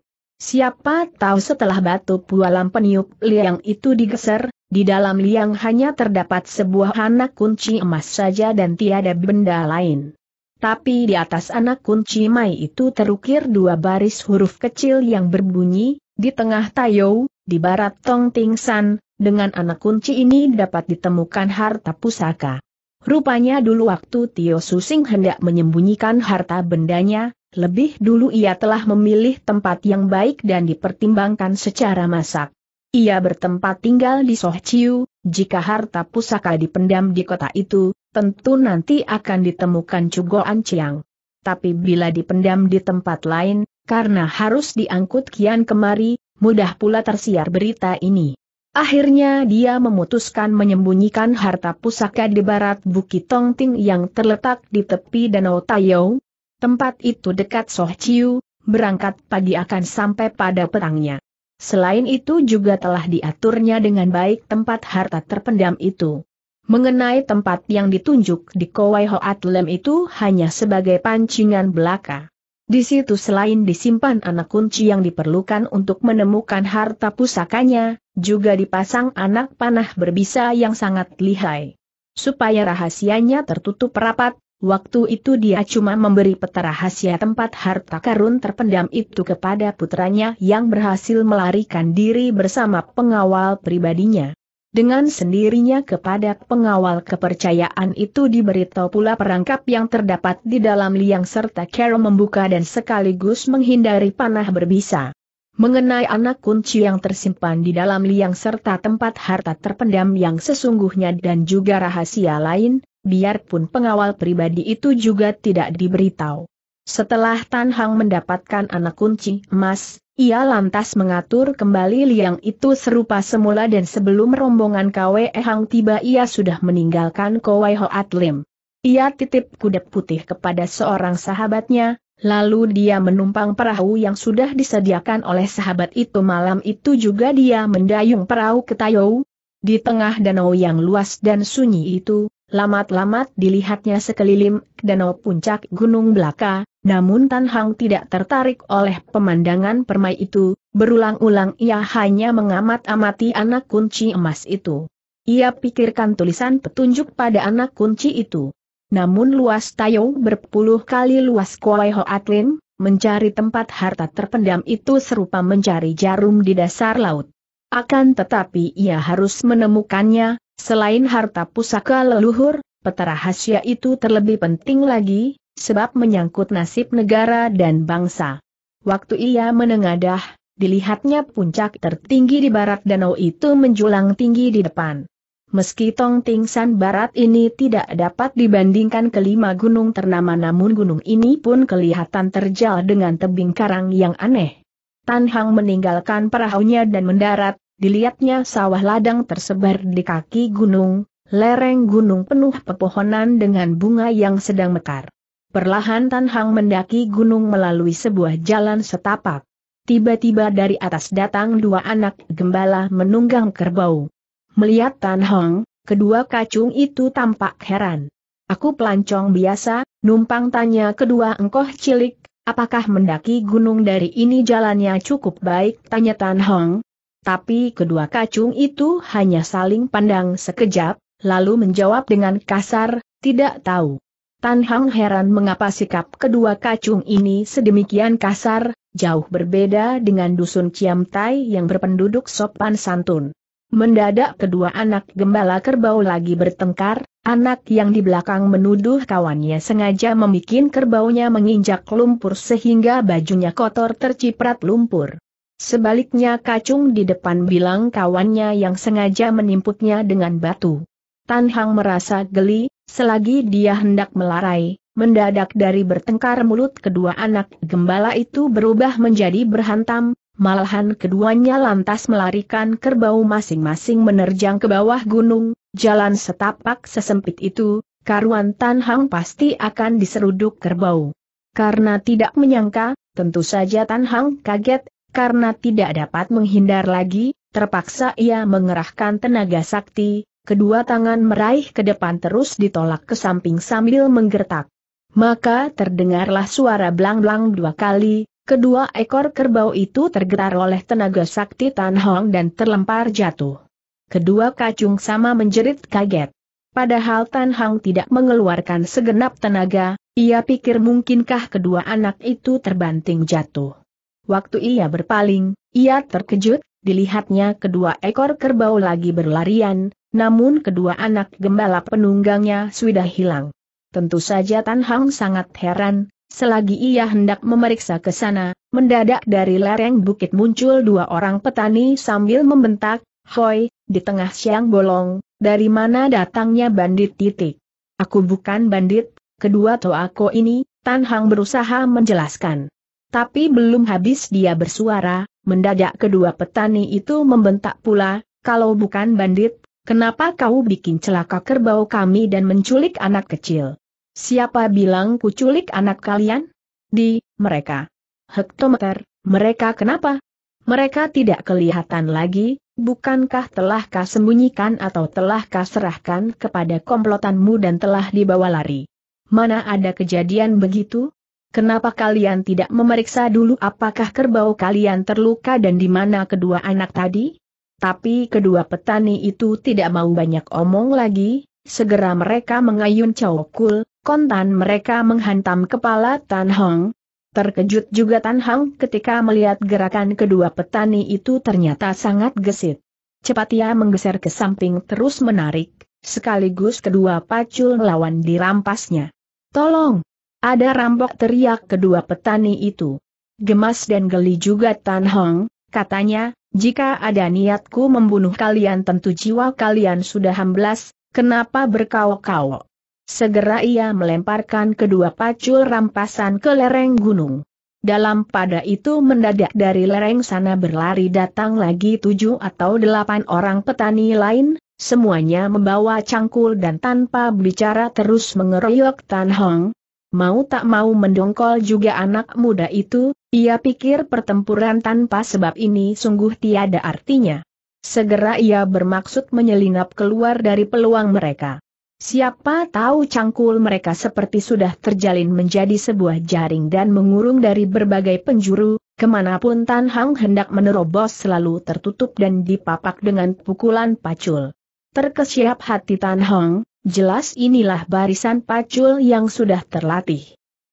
Siapa tahu setelah batu pualam peniup liang itu digeser, di dalam liang hanya terdapat sebuah anak kunci emas saja dan tiada benda lain. Tapi di atas anak kunci mai itu terukir dua baris huruf kecil yang berbunyi, di tengah Tayo, di barat Tong Ting San, dengan anak kunci ini dapat ditemukan harta pusaka. Rupanya dulu waktu Tio Susing hendak menyembunyikan harta bendanya, lebih dulu ia telah memilih tempat yang baik dan dipertimbangkan secara masak. Ia bertempat tinggal di Sohciu, jika harta pusaka dipendam di kota itu, tentu nanti akan ditemukan Cugoan Ciang. Tapi bila dipendam di tempat lain, karena harus diangkut kian kemari, mudah pula tersiar berita ini. Akhirnya dia memutuskan menyembunyikan harta pusaka di barat Bukit Tongting yang terletak di tepi Danau Tayong, Tempat itu dekat Soh Chiu, berangkat pagi akan sampai pada petangnya. Selain itu juga telah diaturnya dengan baik tempat harta terpendam itu. Mengenai tempat yang ditunjuk di Kowai Hoat Lem itu hanya sebagai pancingan belaka. Di situ selain disimpan anak kunci yang diperlukan untuk menemukan harta pusakanya, juga dipasang anak panah berbisa yang sangat lihai. Supaya rahasianya tertutup rapat, Waktu itu dia cuma memberi peta rahasia tempat harta karun terpendam itu kepada putranya yang berhasil melarikan diri bersama pengawal pribadinya. Dengan sendirinya kepada pengawal kepercayaan itu diberitahu pula perangkap yang terdapat di dalam liang serta Carol membuka dan sekaligus menghindari panah berbisa. Mengenai anak kunci yang tersimpan di dalam liang serta tempat harta terpendam yang sesungguhnya dan juga rahasia lain, biarpun pengawal pribadi itu juga tidak diberitahu. Setelah Tan Hang mendapatkan anak kunci emas, ia lantas mengatur kembali liang itu serupa semula dan sebelum rombongan KWE Hang tiba ia sudah meninggalkan Kowai Ho Atlim. Ia titip kuda putih kepada seorang sahabatnya, lalu dia menumpang perahu yang sudah disediakan oleh sahabat itu malam itu juga dia mendayung perahu ke Tayou. Di tengah danau yang luas dan sunyi itu, Lamat-lamat dilihatnya sekeliling danau puncak Gunung Belaka, namun Tan Hang tidak tertarik oleh pemandangan permai itu, berulang-ulang ia hanya mengamat-amati anak kunci emas itu. Ia pikirkan tulisan petunjuk pada anak kunci itu. Namun luas Tayo berpuluh kali luas Kuai Atlin, mencari tempat harta terpendam itu serupa mencari jarum di dasar laut. Akan tetapi ia harus menemukannya, Selain harta pusaka leluhur, peta rahasia itu terlebih penting lagi, sebab menyangkut nasib negara dan bangsa. Waktu ia menengadah, dilihatnya puncak tertinggi di barat danau itu menjulang tinggi di depan. Meski Tong Tingsan Barat ini tidak dapat dibandingkan kelima gunung ternama namun gunung ini pun kelihatan terjal dengan tebing karang yang aneh. Tan Hang meninggalkan perahunya dan mendarat, Dilihatnya sawah ladang tersebar di kaki gunung, lereng gunung penuh pepohonan dengan bunga yang sedang mekar. Perlahan Tan Hang mendaki gunung melalui sebuah jalan setapak. Tiba-tiba dari atas datang dua anak gembala menunggang kerbau. Melihat Tan Hang, kedua kacung itu tampak heran. Aku pelancong biasa, numpang tanya kedua engkoh cilik, apakah mendaki gunung dari ini jalannya cukup baik? Tanya Tan Hong, tapi kedua kacung itu hanya saling pandang sekejap, lalu menjawab dengan kasar, tidak tahu. Tan Hang heran mengapa sikap kedua kacung ini sedemikian kasar, jauh berbeda dengan dusun Ciam Tai yang berpenduduk sopan santun. Mendadak kedua anak gembala kerbau lagi bertengkar, anak yang di belakang menuduh kawannya sengaja membuat kerbaunya menginjak lumpur sehingga bajunya kotor terciprat lumpur. Sebaliknya kacung di depan bilang kawannya yang sengaja menimputnya dengan batu. Tan Hang merasa geli, selagi dia hendak melarai, mendadak dari bertengkar mulut kedua anak gembala itu berubah menjadi berhantam, Malahan keduanya lantas melarikan kerbau masing-masing menerjang ke bawah gunung, jalan setapak sesempit itu, karuan Tan Hang pasti akan diseruduk kerbau. Karena tidak menyangka, tentu saja Tan Hang kaget, karena tidak dapat menghindar lagi, terpaksa ia mengerahkan tenaga sakti, kedua tangan meraih ke depan terus ditolak ke samping sambil menggertak. Maka terdengarlah suara blang blang dua kali, kedua ekor kerbau itu tergetar oleh tenaga sakti Tan Hong dan terlempar jatuh. Kedua kacung sama menjerit kaget. Padahal Tan Hong tidak mengeluarkan segenap tenaga, ia pikir mungkinkah kedua anak itu terbanting jatuh. Waktu ia berpaling, ia terkejut, dilihatnya kedua ekor kerbau lagi berlarian, namun kedua anak gembala penunggangnya sudah hilang. Tentu saja Tan Hang sangat heran, selagi ia hendak memeriksa ke sana, mendadak dari lereng bukit muncul dua orang petani sambil membentak, Hoi, di tengah siang bolong, dari mana datangnya bandit titik. Aku bukan bandit, kedua toako ini, Tan Hang berusaha menjelaskan. Tapi belum habis dia bersuara, mendadak kedua petani itu membentak pula, kalau bukan bandit, kenapa kau bikin celaka kerbau kami dan menculik anak kecil? Siapa bilang kuculik anak kalian? Di, mereka. Hektometer, mereka kenapa? Mereka tidak kelihatan lagi, bukankah telah kau sembunyikan atau telah kau serahkan kepada komplotanmu dan telah dibawa lari? Mana ada kejadian begitu? Kenapa kalian tidak memeriksa dulu apakah kerbau kalian terluka dan di mana kedua anak tadi? Tapi kedua petani itu tidak mau banyak omong lagi, segera mereka mengayun cawokul, kontan mereka menghantam kepala Tan Hong. Terkejut juga Tan Hong ketika melihat gerakan kedua petani itu ternyata sangat gesit. Cepat ia menggeser ke samping terus menarik, sekaligus kedua pacul lawan dirampasnya. Tolong, ada rampok teriak kedua petani itu. Gemas dan geli juga Tan Hong, katanya, jika ada niatku membunuh kalian tentu jiwa kalian sudah hamblas, kenapa berkawok-kawok? Segera ia melemparkan kedua pacul rampasan ke lereng gunung. Dalam pada itu mendadak dari lereng sana berlari datang lagi tujuh atau delapan orang petani lain, semuanya membawa cangkul dan tanpa bicara terus mengeroyok Tan Hong, mau tak mau mendongkol juga anak muda itu, ia pikir pertempuran tanpa sebab ini sungguh tiada artinya. Segera ia bermaksud menyelinap keluar dari peluang mereka. Siapa tahu cangkul mereka seperti sudah terjalin menjadi sebuah jaring dan mengurung dari berbagai penjuru, kemanapun Tan Hang hendak menerobos selalu tertutup dan dipapak dengan pukulan pacul. Terkesiap hati Tan Hong, jelas inilah barisan pacul yang sudah terlatih.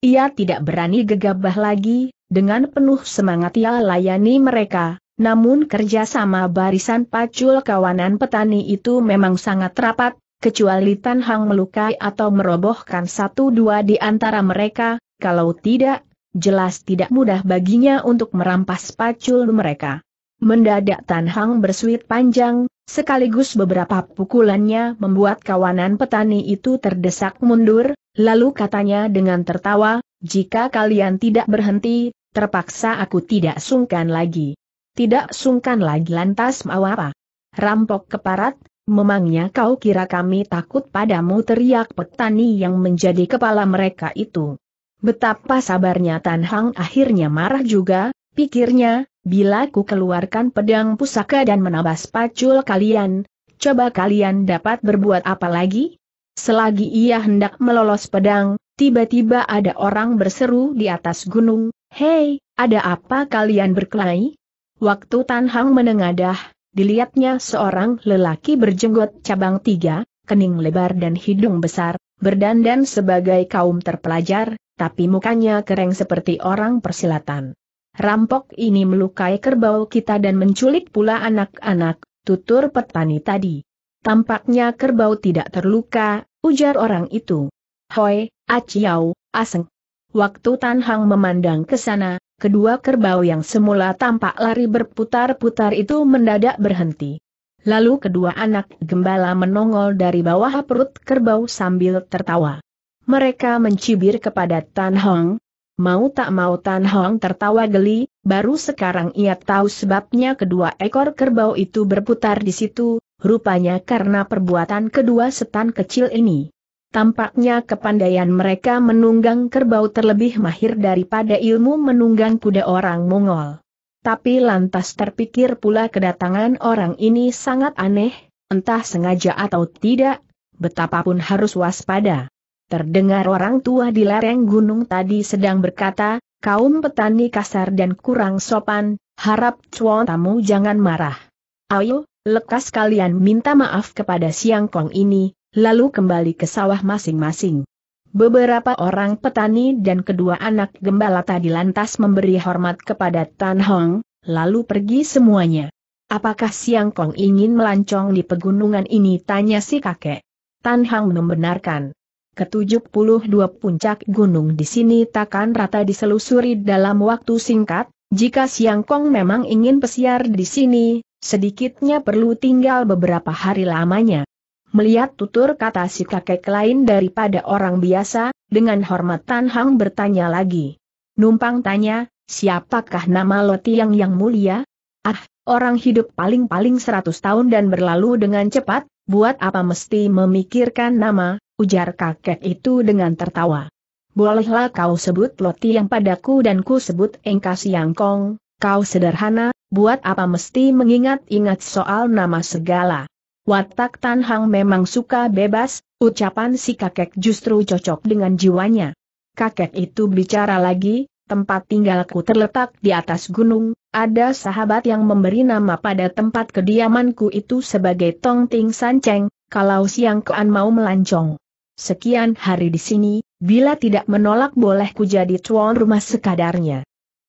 Ia tidak berani gegabah lagi, dengan penuh semangat ia layani mereka, namun kerjasama barisan pacul kawanan petani itu memang sangat rapat, kecuali Tan Hong melukai atau merobohkan satu dua di antara mereka, kalau tidak, jelas tidak mudah baginya untuk merampas pacul mereka. Mendadak Tan Hang bersuit panjang, Sekaligus beberapa pukulannya membuat kawanan petani itu terdesak mundur, lalu katanya dengan tertawa, jika kalian tidak berhenti, terpaksa aku tidak sungkan lagi. Tidak sungkan lagi lantas mau apa? Rampok keparat, memangnya kau kira kami takut padamu teriak petani yang menjadi kepala mereka itu. Betapa sabarnya Tan Hang akhirnya marah juga, pikirnya, Bila ku keluarkan pedang pusaka dan menabas pacul kalian, coba kalian dapat berbuat apa lagi? Selagi ia hendak melolos pedang, tiba-tiba ada orang berseru di atas gunung, Hei, ada apa kalian berkelahi? Waktu Tan Hang menengadah, dilihatnya seorang lelaki berjenggot cabang tiga, kening lebar dan hidung besar, berdandan sebagai kaum terpelajar, tapi mukanya kering seperti orang persilatan. Rampok ini melukai kerbau kita dan menculik pula anak-anak, tutur petani tadi. Tampaknya kerbau tidak terluka, ujar orang itu. Hoi, aciau, aseng. Waktu Tan Hang memandang ke sana, kedua kerbau yang semula tampak lari berputar-putar itu mendadak berhenti. Lalu kedua anak gembala menongol dari bawah perut kerbau sambil tertawa. Mereka mencibir kepada Tan Hong, Mau tak mau Tan Hong tertawa geli, baru sekarang ia tahu sebabnya kedua ekor kerbau itu berputar di situ, rupanya karena perbuatan kedua setan kecil ini. Tampaknya kepandaian mereka menunggang kerbau terlebih mahir daripada ilmu menunggang kuda orang Mongol. Tapi lantas terpikir pula kedatangan orang ini sangat aneh, entah sengaja atau tidak, betapapun harus waspada. Terdengar orang tua di lereng gunung tadi sedang berkata, kaum petani kasar dan kurang sopan, harap cuan tamu jangan marah. Ayo, lekas kalian minta maaf kepada siang kong ini, lalu kembali ke sawah masing-masing. Beberapa orang petani dan kedua anak gembala tadi lantas memberi hormat kepada Tan Hong, lalu pergi semuanya. Apakah Siang Kong ingin melancong di pegunungan ini? Tanya si kakek. Tan hong membenarkan. Ketujuh dua puncak gunung di sini takkan rata diselusuri dalam waktu singkat, jika Siang Kong memang ingin pesiar di sini, sedikitnya perlu tinggal beberapa hari lamanya. Melihat tutur kata si kakek lain daripada orang biasa, dengan hormat Tan Hang bertanya lagi. Numpang tanya, siapakah nama Loti yang mulia? Ah, orang hidup paling-paling seratus tahun dan berlalu dengan cepat, buat apa mesti memikirkan nama, ujar kakek itu dengan tertawa. Bolehlah kau sebut Loti yang padaku dan ku sebut Engkas yang Kong, kau sederhana, buat apa mesti mengingat-ingat soal nama segala. Watak Tan Hang memang suka bebas, ucapan si kakek justru cocok dengan jiwanya. Kakek itu bicara lagi, tempat tinggalku terletak di atas gunung, ada sahabat yang memberi nama pada tempat kediamanku itu sebagai Tong Ting San Cheng, kalau Siang Kean mau melancong sekian hari di sini, bila tidak menolak boleh ku jadi tuan rumah sekadarnya.